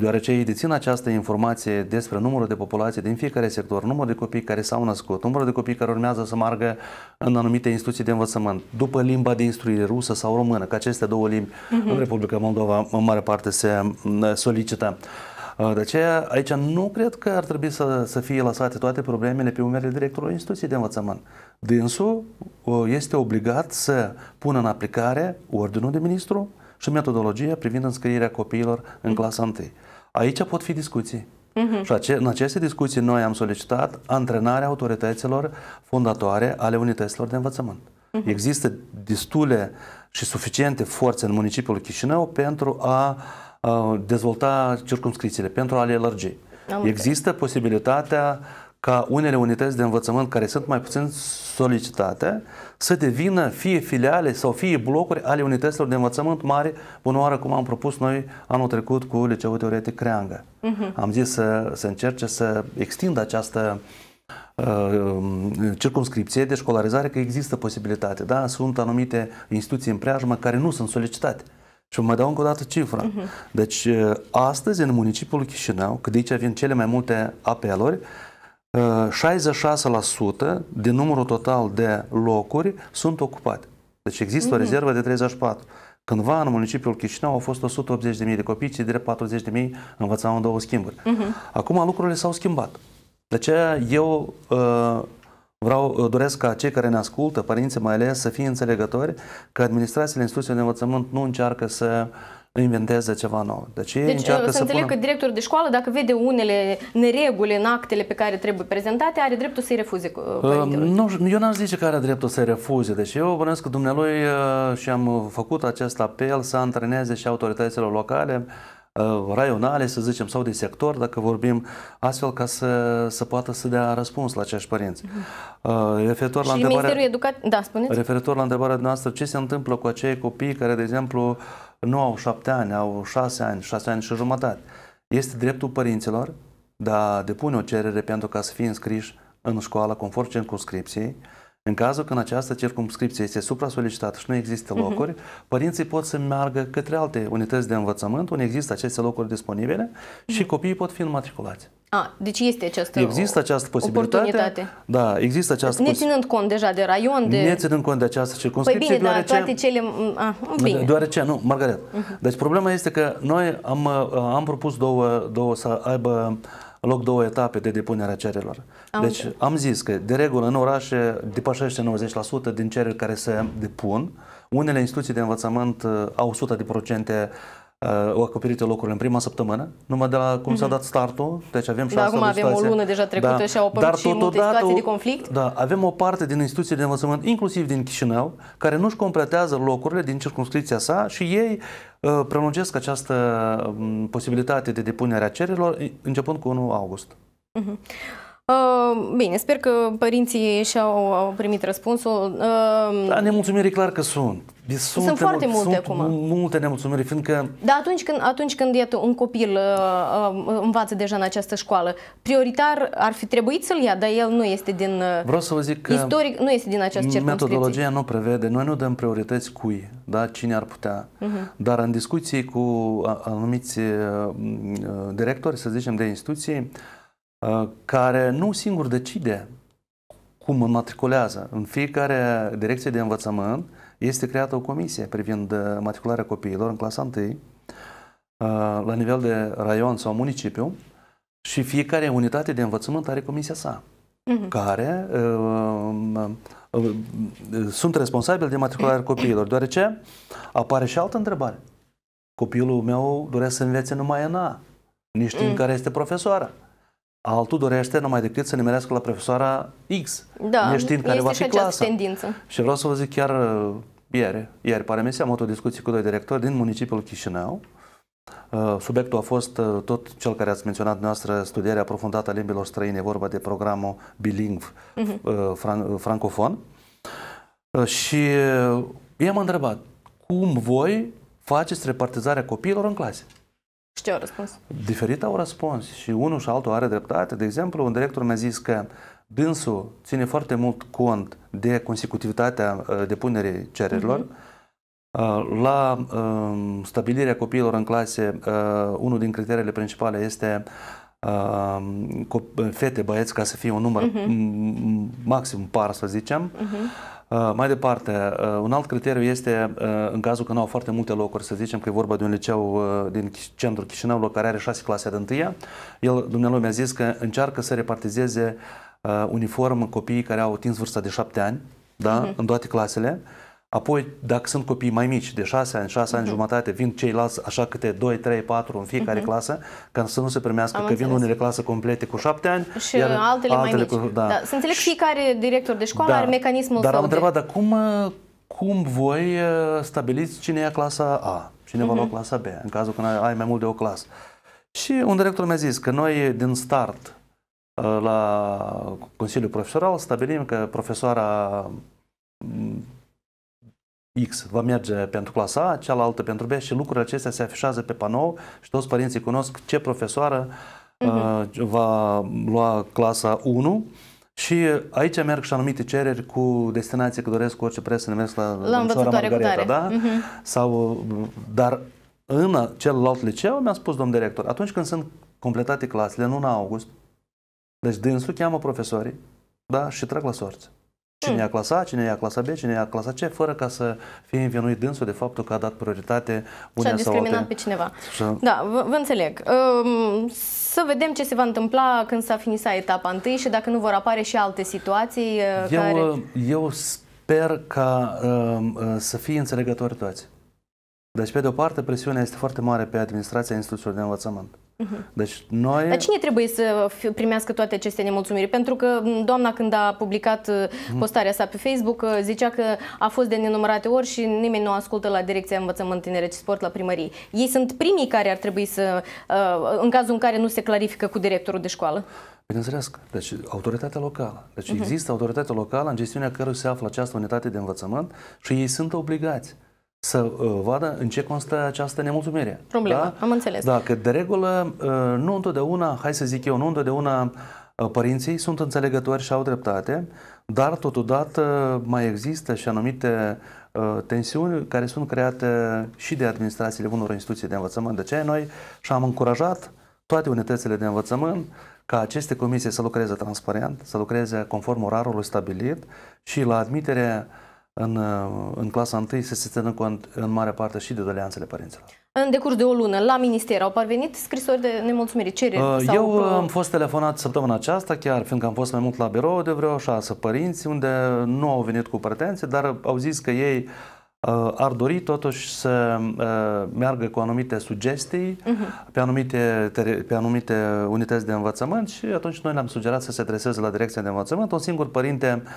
Speaker 2: deoarece ei dețin această informație despre numărul de populație din fiecare sector, numărul de copii care s-au născut, numărul de copii care urmează să meargă în anumite instituții de învățământ, după limba de instruire rusă sau română, că aceste două limbi uh-huh. în mhm. Republica Moldova în mare parte se mm, solicită. Uh, de aceea, aici nu cred că ar trebui să, să fie lăsate toate problemele pe umerii directorului instituției de învățământ. Dânsul este obligat să pună în aplicare ordinul de ministru și metodologia privind înscrierea copiilor în clasa 1. Aici pot fi discuții. Uh-huh. Și ace- în aceste discuții noi am solicitat antrenarea autorităților fondatoare ale unităților de învățământ. Uh-huh. Există destule și suficiente forțe în municipiul Chișinău pentru a uh, Uh, dezvolta circumscrițiile, pentru a le lărgi. Există posibilitatea ca unele unități de învățământ care sunt mai puțin solicitate să devină fie filiale sau fie blocuri ale unităților de învățământ mari, bunoară cum am propus noi anul trecut cu Liceul Teoretic Creangă. Uh-huh. Am zis să, să încerce să extindă această uh, circumscripție de școlarizare, că există posibilitate. Da? Sunt anumite instituții în preajmă care nu sunt solicitate. Și mă dau încă o dată cifra. Uh-huh. Deci, uh, astăzi, în municipiul Chișinău, că de aici vin cele mai multe apeluri, 66% uh, din numărul total de locuri sunt ocupate. Deci există uh-huh. o mhm. rezervă de 34. Cândva în municipiul Chișinău au fost 180.000 de copii, și drept 40.000 învățau în două schimburi. Uh-huh. Acum lucrurile s-au schimbat. De aceea eu uh, Vreau, doresc ca cei care ne ascultă, părinții mai ales, să fie înțelegători că administrațiile instituției de învățământ nu încearcă să inventeze ceva nou. Deci, deci încearcă uh, să, să înțeleg pună... că
Speaker 1: directorul de școală, dacă vede unele nereguli în actele pe care trebuie prezentate, are dreptul să-i refuze uh, părintelui.
Speaker 2: Uh, nu, eu n-aș zice că are dreptul să-i refuze. Deci eu bănesc că dumnealui uh, și am făcut acest apel să antreneze și autoritățile locale uh, Uh, raionale, să zicem, sau de sector, dacă vorbim, astfel ca să, să poată să dea răspuns la acești părinți. Uh-huh. Referitor la și
Speaker 1: da,
Speaker 2: Referitor la întrebarea noastră, ce se întâmplă cu acei copii care, de exemplu, nu au șapte ani, au șase ani, șase ani și jumătate. Este dreptul părinților de a depune o cerere pentru ca să fie înscriși în școală conform circunscripției. Uh, în cazul când această circumscripție este supra-solicitată și nu există mhm. locuri, uh-huh. părinții pot să meargă către alte unități de învățământ unde există aceste locuri disponibile uh-huh. și copiii pot fi înmatriculați.
Speaker 1: A, deci este această Există
Speaker 2: această posibilitate. Da, există această Ne
Speaker 1: ținând cont deja de raion, de... Ne
Speaker 2: ținând cont de această circunscripție, păi bine, deoarece... Da, toate
Speaker 1: cele... A, bine. Deoarece, nu, Margaret. Uh-huh.
Speaker 2: Deci problema este că noi am, am propus două, două să aibă uh, loc două etape de depunere a cererilor. Am deci de. am zis că de regulă în orașe depășește 90% din cereri care se depun. Unele instituții de învățământ uh, au 100% de procente Uh, au acoperit locurile în prima săptămână, numai de la cum s-a mhm. dat startul, deci avem șase da, acum avem o lună deja trecută da, și au apărut dar și multe situații de conflict. Da, avem o parte din instituții de învățământ, inclusiv din Chișinău, care nu-și completează locurile din circunscripția sa și ei uh, prelungesc această uh, posibilitate de depunere a cererilor începând cu 1 august. Uh-huh.
Speaker 1: Uh, bine, sper că părinții și-au au primit răspunsul. Uh, da,
Speaker 2: nemulțumiri clar că sunt. Deci sunt, sunt foarte multe sunt acum. multe nemulțumiri, fiindcă...
Speaker 1: Da, atunci când, atunci când iată, un copil uh, uh, învață deja în această școală, prioritar ar fi trebuit să-l ia, dar el nu este din... Vreau să
Speaker 2: vă zic că... Istoric
Speaker 1: nu este din această circumscripție. Metodologia
Speaker 2: nu prevede, noi nu dăm priorități cui, da, cine ar putea. Uh-huh. Dar în discuții cu anumiți directori, să zicem, de instituții, uh, Uh, care nu singur decide cum matriculează. În fiecare direcție de învățământ este creată o comisie privind uh, matricularea copiilor în clasa 1, uh, la nivel de raion sau municipiu, și fiecare unitate de învățământ are comisia sa,
Speaker 1: uh-huh.
Speaker 2: care uh, uh, sunt responsabili de matricularea copiilor, deoarece apare și altă întrebare. Copilul meu dorea să învețe numai în A, nici știind uh-huh. Mm. care este profesoara. Altul dorește numai decât să nimerească la profesoara X,
Speaker 1: da, neștiind care va fi clasa. tendință.
Speaker 2: Și vreau să vă zic chiar uh, ieri, ieri pare mi am avut o discuție cu doi directori din municipiul Chișinău. Uh, subiectul a fost uh, tot cel care ați menționat noastră, studierea aprofundată a limbilor străine, vorba de programul bilingv uh-huh. fran- francofon. Și i-am întrebat, cum voi faceți repartizarea copiilor în clase? Și ce au răspuns? Diferit au răspuns și unul și altul are dreptate. De exemplu, un director mi-a zis că dânsul ține foarte mult cont de consecutivitatea uh, depunerii cererilor. Mhm. Uh, la uh, stabilirea copiilor în clase, uh, unul din criteriile principale este uh, fete, băieți, ca să fie un număr uh-huh. maxim par, să zicem. Uh-huh. Uh, mai departe, uh, un alt criteriu este uh, în cazul că nu au foarte multe locuri, să zicem că e vorba de un liceu din centrul Chișinăului care are șase clase de întâia, el, dumnealui mi-a zis că încearcă să repartizeze uniform copiii care au atins vârsta de șapte ani, da, uh-huh. în toate clasele, Apoi, dacă sunt copii mai mici, de 6 ani, 6 ani uh-huh. jumătate, vin ceilalți așa câte 2, 3, 4 în fiecare uh-huh. clasă, ca să nu se primească, Am că înțeles. vin unele clase complete cu 7 ani, și iar altele, altele mai mici. Cu, da. Da. Să
Speaker 1: înțeleg, fiecare director de școală da. are mecanismul Dar am întrebat,
Speaker 2: de... dar cum, uh, cum voi uh, stabiliți cine e clasa A, cine uh-huh. va lua mhm. clasa B, în cazul când ai mai mult de o clasă. Și un director mi-a zis că noi din start uh, la Consiliul Profesoral stabilim că profesoara X va merge pentru clasa A, cealaltă pentru B și lucrurile acestea se afișează pe panou și toți părinții cunosc ce profesoară uh-huh. va lua clasa 1 și aici merg și anumite cereri cu destinații că doresc cu orice preț să ne merg la, la Margareta, da? Uh-huh. Sau, dar în celălalt liceu mi-a spus domn director, atunci când sunt completate clasele în 1 august, deci dânsul cheamă profesorii, da, și trag la sorți. Cine mm. ia clasa A, cine ia clasa B, cine ia clasa C, fără ca să fie învinuit dânsul de faptul că a dat prioritate unei sau Și a discriminat pe cineva. Și...
Speaker 1: Da, vă, vă înțeleg. Um, să vedem ce se va întâmpla când s-a finisat etapa întâi și dacă nu vor apare și alte situații uh, eu, care...
Speaker 2: Eu sper ca um, uh, să fie înțelegători toți. Deci, pe de o parte, presiunea este foarte mare pe administrația instituțiilor de învățământ. Deci noi... Dar cine
Speaker 1: trebuie să primească toate aceste nemulțumiri? Pentru că doamna când a publicat uh, mhm. postarea sa pe Facebook uh, zicea că a fost de nenumărate ori și nimeni nu ascultă la Direcția Învățământ Tineret și Sport la primărie. Ei sunt primii care ar trebui să, uh, în cazul în care nu se clarifică cu directorul de școală.
Speaker 2: Bineînțeles, deci autoritatea locală. Deci uh-huh. există autoritatea locală în gestiunea cărui se află această unitate de învățământ și ei sunt obligați să uh, vadă în ce constă această nemulțumire. Problema, da? am înțeles. Da, că de regulă uh, nu întotdeauna, hai să zic eu, nu întotdeauna uh, părinții sunt înțelegători și au dreptate, dar totodată mai există și anumite tensiuni care sunt create și de administrațiile unor instituții de învățământ. De aceea noi și am încurajat toate unitățile de învățământ ca aceste comisii să lucreze transparent, să lucreze conform orarului stabilit și la admiterea în, în clasa 1 să se țină cont în mare parte și de doleanțele părinților.
Speaker 1: În decurs de o lună, la minister au parvenit scrisori de nemulțumire, cereri? Uh, sau... Eu uh, am
Speaker 2: fost telefonat săptămâna aceasta, chiar fiindcă am fost mai mult la birou de vreo șase părinți, unde nu au venit cu pretenții, dar au zis că ei uh, ar dori totuși să uh, meargă cu anumite sugestii uh-huh. pe, anumite, pe anumite unități de învățământ și atunci noi le-am sugerat să se adreseze la direcția de învățământ. Un singur părinte uh,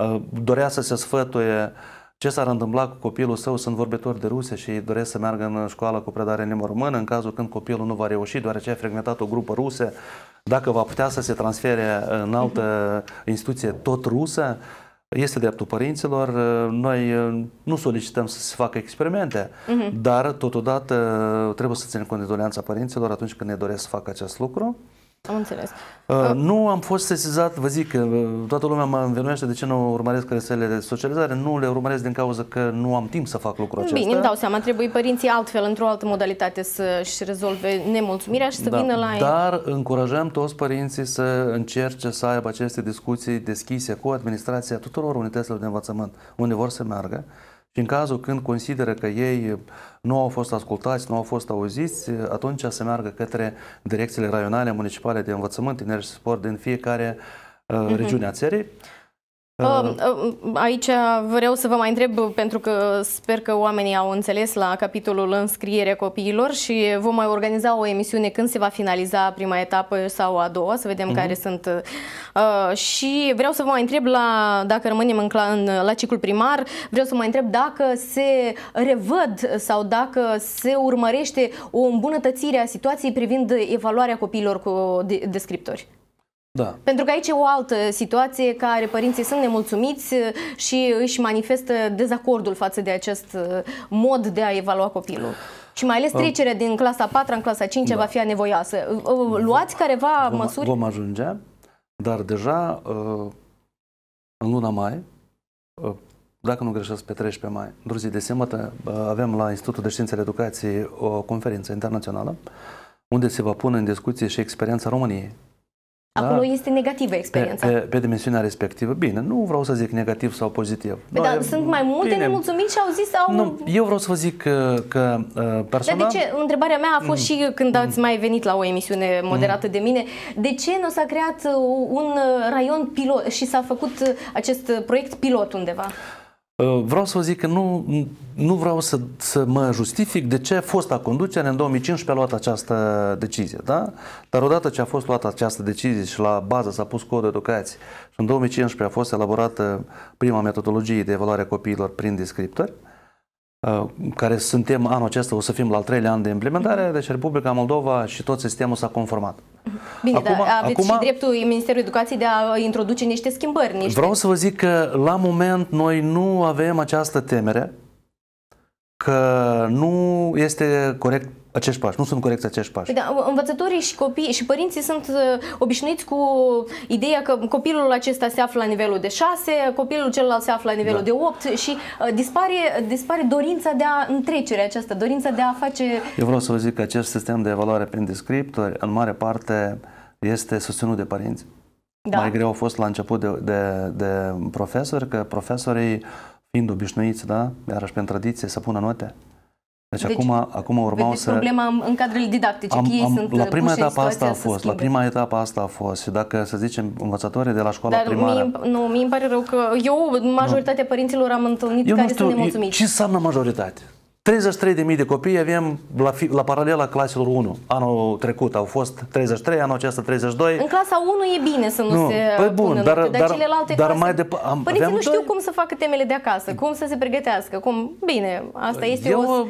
Speaker 2: Ă, dorea să se sfătuie ce s-ar întâmpla cu copilul său, sunt vorbitori de ruse și doresc să meargă în școală cu predare română în cazul când copilul nu va reuși, deoarece a fragmentat o grupă ruse, dacă va putea să se transfere în altă mhm. instituție tot rusă, este dreptul părinților, ă, noi ă, nu solicităm să se facă experimente, uh-huh. dar totodată trebuie să ținem cont de doleanța părinților atunci când ne doresc să facă acest lucru. Am înțeles. Uh, uh, nu am fost sesizat, vă zic, că uh, toată lumea mă învenuiește de ce nu urmăresc rețelele de socializare. Nu le urmăresc din cauza că nu am timp să fac lucrul acesta. Bine, îmi dau
Speaker 1: seama, trebuie părinții altfel, într-o altă modalitate să-și rezolve nemulțumirea și să da, vină la Dar
Speaker 2: încurajăm toți părinții să încerce să aibă aceste discuții deschise cu administrația tuturor unităților de învățământ unde vor să meargă și în cazul când consideră că ei nu au fost ascultați, nu au fost auziți, atunci să meargă către direcțiile raionale, municipale de învățământ, tineri și sport din fiecare uh, uh-huh. regiune a țării
Speaker 1: Uh, um, uh, aici vreau să vă mai întreb, pentru că sper că oamenii au înțeles la capitolul înscriere copiilor și vom mai organiza o emisiune când se va finaliza prima etapă sau a doua, să vedem uh-huh. care sunt. Uh, și vreau să vă mai întreb, la, dacă rămânem în, în, la ciclul primar, vreau să vă mai întreb dacă se revăd sau dacă se urmărește o îmbunătățire a situației privind evaluarea copiilor cu descriptori. Da. Pentru că aici e o altă situație care părinții sunt nemulțumiți uh, și își manifestă dezacordul față de acest uh, mod de a evalua copilul. Și mai ales uh. trecerea din clasa 4 în clasa 5 da. va fi anevoioasă. Luați careva vom, măsuri? Vom
Speaker 2: ajunge, dar deja în luna mai, dacă nu greșesc, pe 13 mai, într-o zi de sâmbătă, avem la Institutul de Științe ale Educației o conferință internațională unde se va pune în discuție și experiența României Acolo da?
Speaker 1: este negativă experiența. Pe, pe,
Speaker 2: pe dimensiunea respectivă. Bine, nu vreau să zic negativ sau pozitiv. Pe, păi dar
Speaker 1: sunt mai multe bine. nemulțumiți și au zis... Au... Nu,
Speaker 2: eu vreau să vă zic că, că persoana... Uh, dar de ce?
Speaker 1: Întrebarea mea a fost mm. și când ați mm. mai venit la o emisiune mm. moderată mm. de mine. De ce nu s-a creat uh, un uh, raion pilot și s-a făcut acest proiect pilot undeva?
Speaker 2: Uh, vreau să vă zic că nu, nu vreau să, să mă justific de ce a fosta conducere în 2015 a luat această decizie, da? Dar odată ce a fost luată această decizie și la bază s-a pus codul educației și în 2015 a fost elaborată prima metodologie de evaluare a copiilor prin descriptori, uh, Uh, care suntem anul acesta, o să fim la al treilea an de implementare, mhm. deci Republica Moldova și tot sistemul s-a conformat. Mhm.
Speaker 1: Bine, acum, dar aveți acum, și dreptul Ministerului Educației de a introduce niște schimbări. Niște... Vreau
Speaker 2: să vă zic că la moment noi nu avem această temere că nu este corect acești pași, nu sunt corecți acești pași.
Speaker 1: Păi da, învățătorii și copii și părinții sunt uh, obișnuiți cu ideea că copilul acesta se află la nivelul de 6, copilul celălalt se află la nivelul da. de 8 și uh, dispare, dispare dorința de a întrecere aceasta, dorința de a face...
Speaker 2: Eu vreau să vă zic că acest sistem de evaluare prin descriptori, în mare parte, este susținut de părinți. Da. Mai greu a fost la început de, de, de profesori, că profesorii, fiind obișnuiți, da, iarăși prin tradiție, să pună note. Deci, deci acum, acum urmau să...
Speaker 1: problema în cadrele didactice, am, ei am, sunt La prima etapă asta a fost, la prima
Speaker 2: etapă asta a fost și dacă, să zicem, învățătorii de la școala Dar primară...
Speaker 1: Mie, nu, mi îmi pare rău că eu, majoritatea nu. părinților am întâlnit eu care nu știu, sunt nemulțumiți.
Speaker 2: ce înseamnă majoritate? 33.000 de copii avem la, fi, la paralela claselor 1. Anul trecut au fost 33, anul acesta 32. În
Speaker 1: clasa 1 e bine să nu, nu se păi bun, pună dar, locuri, dar, dar celelalte dar clase... mai de,
Speaker 2: am, Părinții nu știu doi?
Speaker 1: cum să facă temele de acasă, cum să se pregătească, cum... Bine, asta este Eu, o...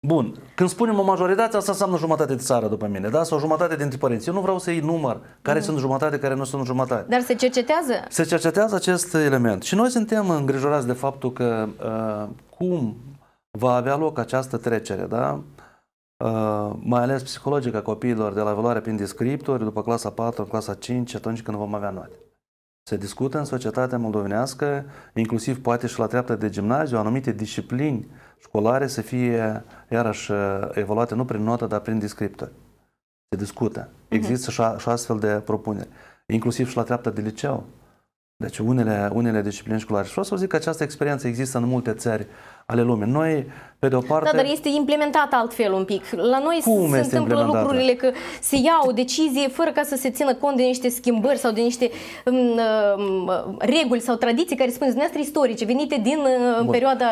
Speaker 2: Bun, când spunem o majoritate, asta înseamnă jumătate de țară după mine, da? Sau jumătate dintre părinți. Eu nu vreau să-i număr care mm. sunt jumătate, care nu sunt jumătate.
Speaker 1: Dar se cercetează? Se
Speaker 2: cercetează acest element. Și noi suntem îngrijorați de faptul că uh, cum va avea loc această trecere, da? Uh, mai ales psihologică a copiilor de la evaluare prin descriptori, după clasa 4, în clasa 5, atunci când vom avea note. Se discută în societatea moldovenească, inclusiv poate și la treapta de gimnaziu, anumite disciplini școlare să fie iarăși evaluate nu prin notă, dar prin descriptori. Se discută. Mhm. Există uh-huh. și astfel de propuneri. Inclusiv și la treapta de liceu. Deci unele, unele discipline școlare. Și vreau să vă zic că această experiență există în multe țări ale lumii. Noi, pe de o da, parte... Da, dar
Speaker 1: este implementat altfel un pic. La noi cum se întâmplă lucrurile că se ia o decizie fără ca să se țină cont de niște schimbări sau de niște um, um, reguli sau tradiții care spun: dumneavoastră istorice, venite din mm, Bun. perioada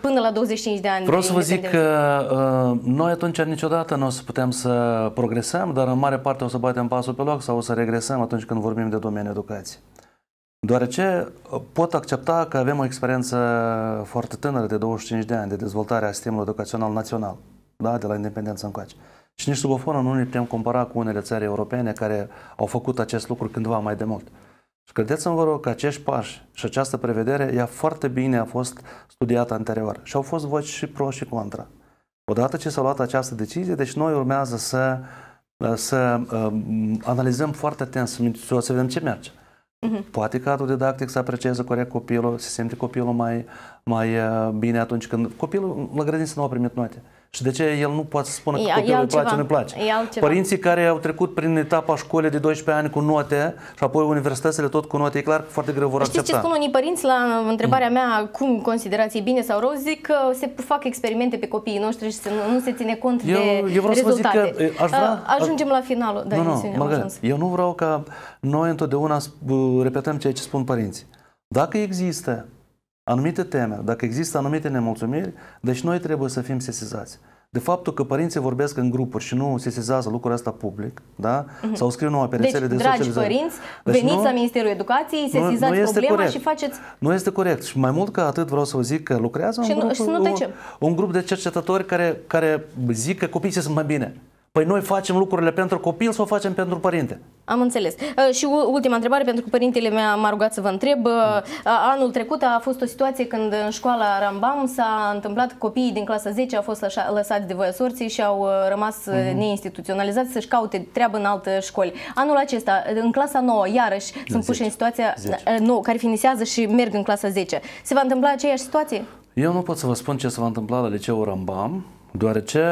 Speaker 1: până la 25 de ani. Vreau să vă zic că
Speaker 2: uh, noi atunci niciodată nu o să putem să progresăm, dar în mare parte o să batem pasul pe loc sau o să regresăm atunci când vorbim de domeniul educației. Deoarece uh, pot accepta că avem o experiență foarte tânără de 25 de ani de dezvoltare a sistemului educațional național, da? de la independență încoace. Și nici sub o formă nu ne putem compara cu unele țări europene care au făcut acest lucru cândva mai de mult. Și credeți mi vă rog, că acești pași și această prevedere, ea foarte bine a fost studiată anterior și au fost voci și pro și contra. Odată ce s-a luat această decizie, deci noi urmează să, uh, să um, analizăm foarte atent, să, să vedem ce merge. Uh-huh. Poate că didactic să aprecieze corect copilul, se simte copilul mai, mai uh, bine atunci când... Copilul la grădiniță nu a primit note. uh și de ce el nu poate să spună că copilul îi place, nu-i place? Părinții care au trecut prin etapa școlii de 12 ani cu note și apoi universitățile tot cu note, e clar că foarte greu vor Știți accepta. Știți ce
Speaker 1: spun unii părinți la întrebarea mm. mea, cum considerați bine sau rău, zic că se fac experimente pe copiii noștri și nu se ține cont eu, de eu vreau rezultate. Să zic că eh, aș vrea, Ajungem la finalul. Da, nu, nu, Margaret,
Speaker 2: eu nu vreau ca noi întotdeauna repetăm ceea ce spun părinții. Dacă există anumite temeri, dacă există anumite nemulțumiri, deci noi trebuie să fim sesizați. De faptul că părinții vorbesc în grupuri și nu sesizează lucrul ăsta public, da? Mm-hmm. sau scriu nouă pe deci, rețele deci, de dragi părinți, deci veniți nu, la
Speaker 1: Ministerul Educației, sesizați nu, nu problema corect. și faceți...
Speaker 2: Nu este corect. Și mai mult ca atât vreau să vă zic că lucrează și un, nu, grup, și nu un, un grup de cercetători care, care zic că copiii sunt mai bine. Păi noi facem lucrurile pentru copil sau facem pentru părinte?
Speaker 1: Am înțeles. Uh, și ultima întrebare, pentru că părintele mea m-a rugat să vă întreb. Uh, anul trecut a fost o situație când în școala Rambam s-a întâmplat copiii din clasa 10 au fost lăsați de voia sorții și au uh, rămas mm-hmm. neinstituționalizați să-și caute treabă în altă școli. Anul acesta, în clasa 9, iarăși de sunt 10. puși în situația 10. nouă, care finisează și merg în clasa 10. Se va întâmpla aceeași situație?
Speaker 2: Eu nu pot să vă spun ce se va întâmpla la liceul Rambam, Deoarece,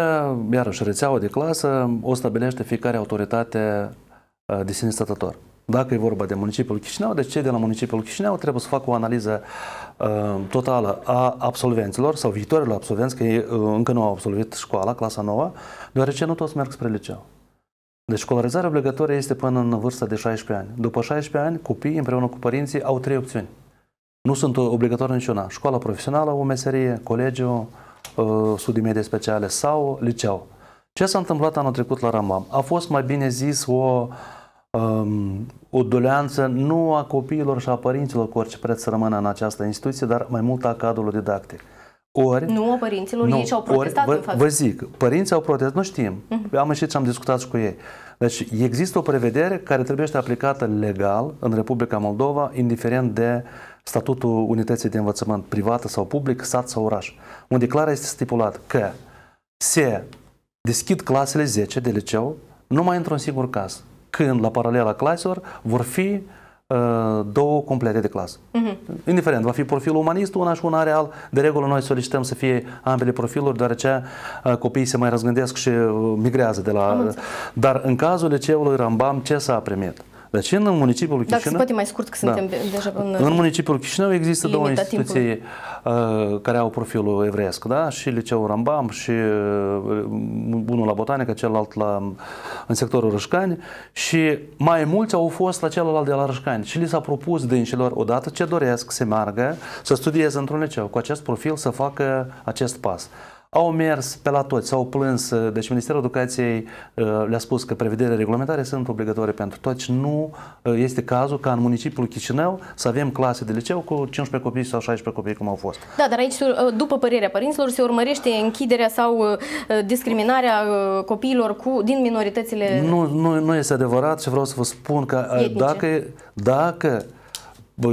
Speaker 2: iarăși, rețeaua de clasă o stabilește fiecare autoritate ă, de sine stătător. Dacă e vorba de municipiul Chișinău, deci cei de la municipiul Chișinău trebuie să facă o analiză uh, totală a absolvenților sau viitorilor absolvenți, că ei uh, încă nu au absolvit școala, clasa nouă, deoarece nu toți merg spre liceu. Deci școlarizarea obligatorie este până în vârsta de 16 ani. După 16 ani, copiii împreună cu părinții au trei opțiuni. Nu sunt obligatorii niciuna. Școala profesională, o meserie, colegiu, uh, Uh, studii medie speciale sau liceu. Ce s-a întâmplat anul trecut la Ramam? A fost, mai bine zis, o, um, o doleanță nu a copiilor și a părinților cu orice preț să rămână în această instituție, dar mai mult a cadrului didactic. Ori, nu,
Speaker 1: părinților, nu, ei și-au protestat, ori, vă, în față. Vă
Speaker 2: zic, părinții au protestat, nu știm. Uh-huh. Am ieșit și am discutat și cu ei. Deci există o prevedere care trebuie să aplicată legal în Republica Moldova, indiferent de statutul unității de învățământ privată sau public, sat sau oraș unde clar este stipulat că se deschid clasele 10 de liceu numai într-un singur caz, când la paralela claselor vor fi uh, două complete de clasă. Uh-huh. Indiferent, va fi profilul umanist, una și una real. De regulă noi solicităm să fie ambele profiluri, deoarece uh, copiii se mai răzgândesc și uh, migrează de la... Dar în cazul liceului Rambam, ce s-a primit? Dar ce în municipiul Chișinău... Dacă se poate mai
Speaker 1: scurt, că da. suntem da. deja în... În
Speaker 2: municipiul Chișinău există două instituții timpului. Uh, care au profilul evreiesc, da? Și liceul Rambam și uh, unul la botanică, celălalt la, în sectorul Rășcani și mai mulți au fost la celălalt de la Rășcani și li s-a propus dânșilor, odată ce doresc să meargă, să studieze într-un liceu cu acest profil, să facă acest pas. Au mers pe la toți, s-au plâns, uh, deci Ministerul Educației uh, le-a spus că prevederile reglementare sunt obligatorii pentru toți. nu uh, este cazul ca în municipiul Chișinău să avem clase de liceu cu 15 copii sau 16 copii cum au fost.
Speaker 1: Da, dar aici, după părerea părinților, se urmărește închiderea sau discriminarea copiilor cu, din minoritățile...
Speaker 2: Nu, nu, nu este adevărat și vreau să vă spun că Etnice. dacă, dacă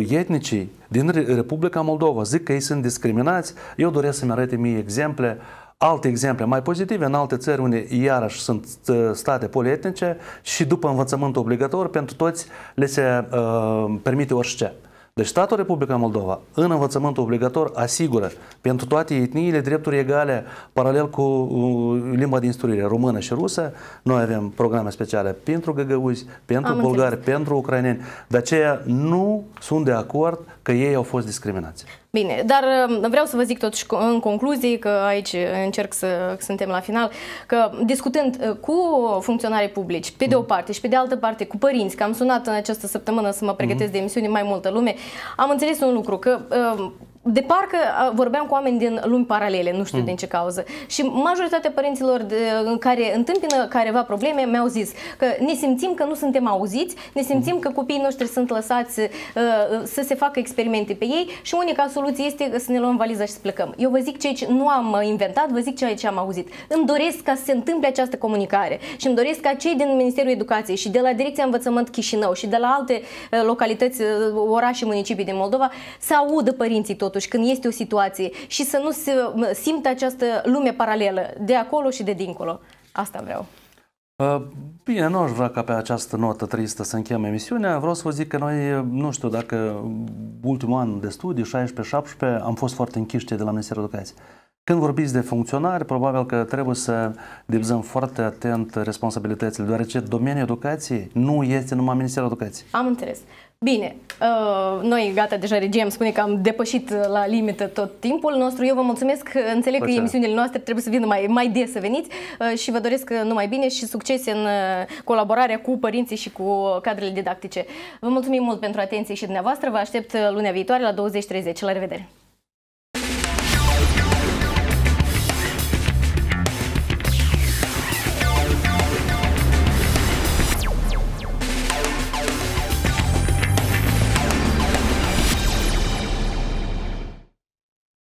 Speaker 2: etnicii din Republica Moldova. Zic că ei sunt discriminați. Eu doresc să-mi arăte mie exemple, alte exemple mai pozitive în alte țări unde iarăși sunt ă, state polietnice și după învățământ obligator pentru toți le se uh, permite orice. Deci statul Republica Moldova, în învățământul obligator, asigură pentru toate etniile drepturi egale, paralel cu uh, limba de instruire română și rusă. Noi avem programe speciale pentru găgăuzi, pentru Am bulgari, înțeles. pentru ucraineni. De aceea nu sunt de acord că ei au fost discriminați.
Speaker 1: Bine, dar um, vreau să vă zic totuși în concluzie, că aici încerc să suntem la final, că discutând uh, cu funcționarii publici, pe de o mm. parte și pe de altă parte cu părinți, că am sunat în această săptămână să mă pregătesc mm. de emisiune mai multă lume, am înțeles un lucru, că um, de parcă vorbeam cu oameni din lumi paralele, nu știu mm. din ce cauză. Și majoritatea părinților de, care întâmpină careva probleme mi-au zis că ne simțim că nu suntem auziți, ne simțim mm. că copiii noștri sunt lăsați uh, să se facă experimente pe ei și unica soluție este să ne luăm valiza și să plecăm. Eu vă zic ce aici nu am uh, inventat, vă zic ce aici am auzit. Îmi doresc ca să se întâmple această comunicare și îmi doresc ca cei din Ministerul Educației și de la Direcția Învățământ Chișinău și de la alte uh, localități, uh, orașe, municipii din Moldova să audă părinții tot totuși când este o situație și să nu se simtă această lume paralelă de acolo și de dincolo. Asta vreau.
Speaker 2: Uh, bine, nu aș vrea ca pe această notă tristă să încheiem emisiunea. Vreau să vă zic că noi, nu știu dacă ultimul an de studiu, 16-17, am fost foarte închiși de la Ministerul Educației. Când vorbiți de funcționari, probabil că trebuie să divizăm foarte atent responsabilitățile, deoarece domeniul educației nu este numai Ministerul Educației.
Speaker 1: Am înțeles. Bine, uh, noi, gata, deja regia spune că am depășit uh, la limită tot timpul nostru. Eu vă mulțumesc, uh, înțeleg Plăcere. că emisiunile noastre trebuie să vină mai, mai des să veniți și vă doresc numai bine și succes în colaborarea cu părinții și cu cadrele didactice. Vă mulțumim mult pentru atenție și dumneavoastră. Vă aștept lunea viitoare la 20.30. La revedere!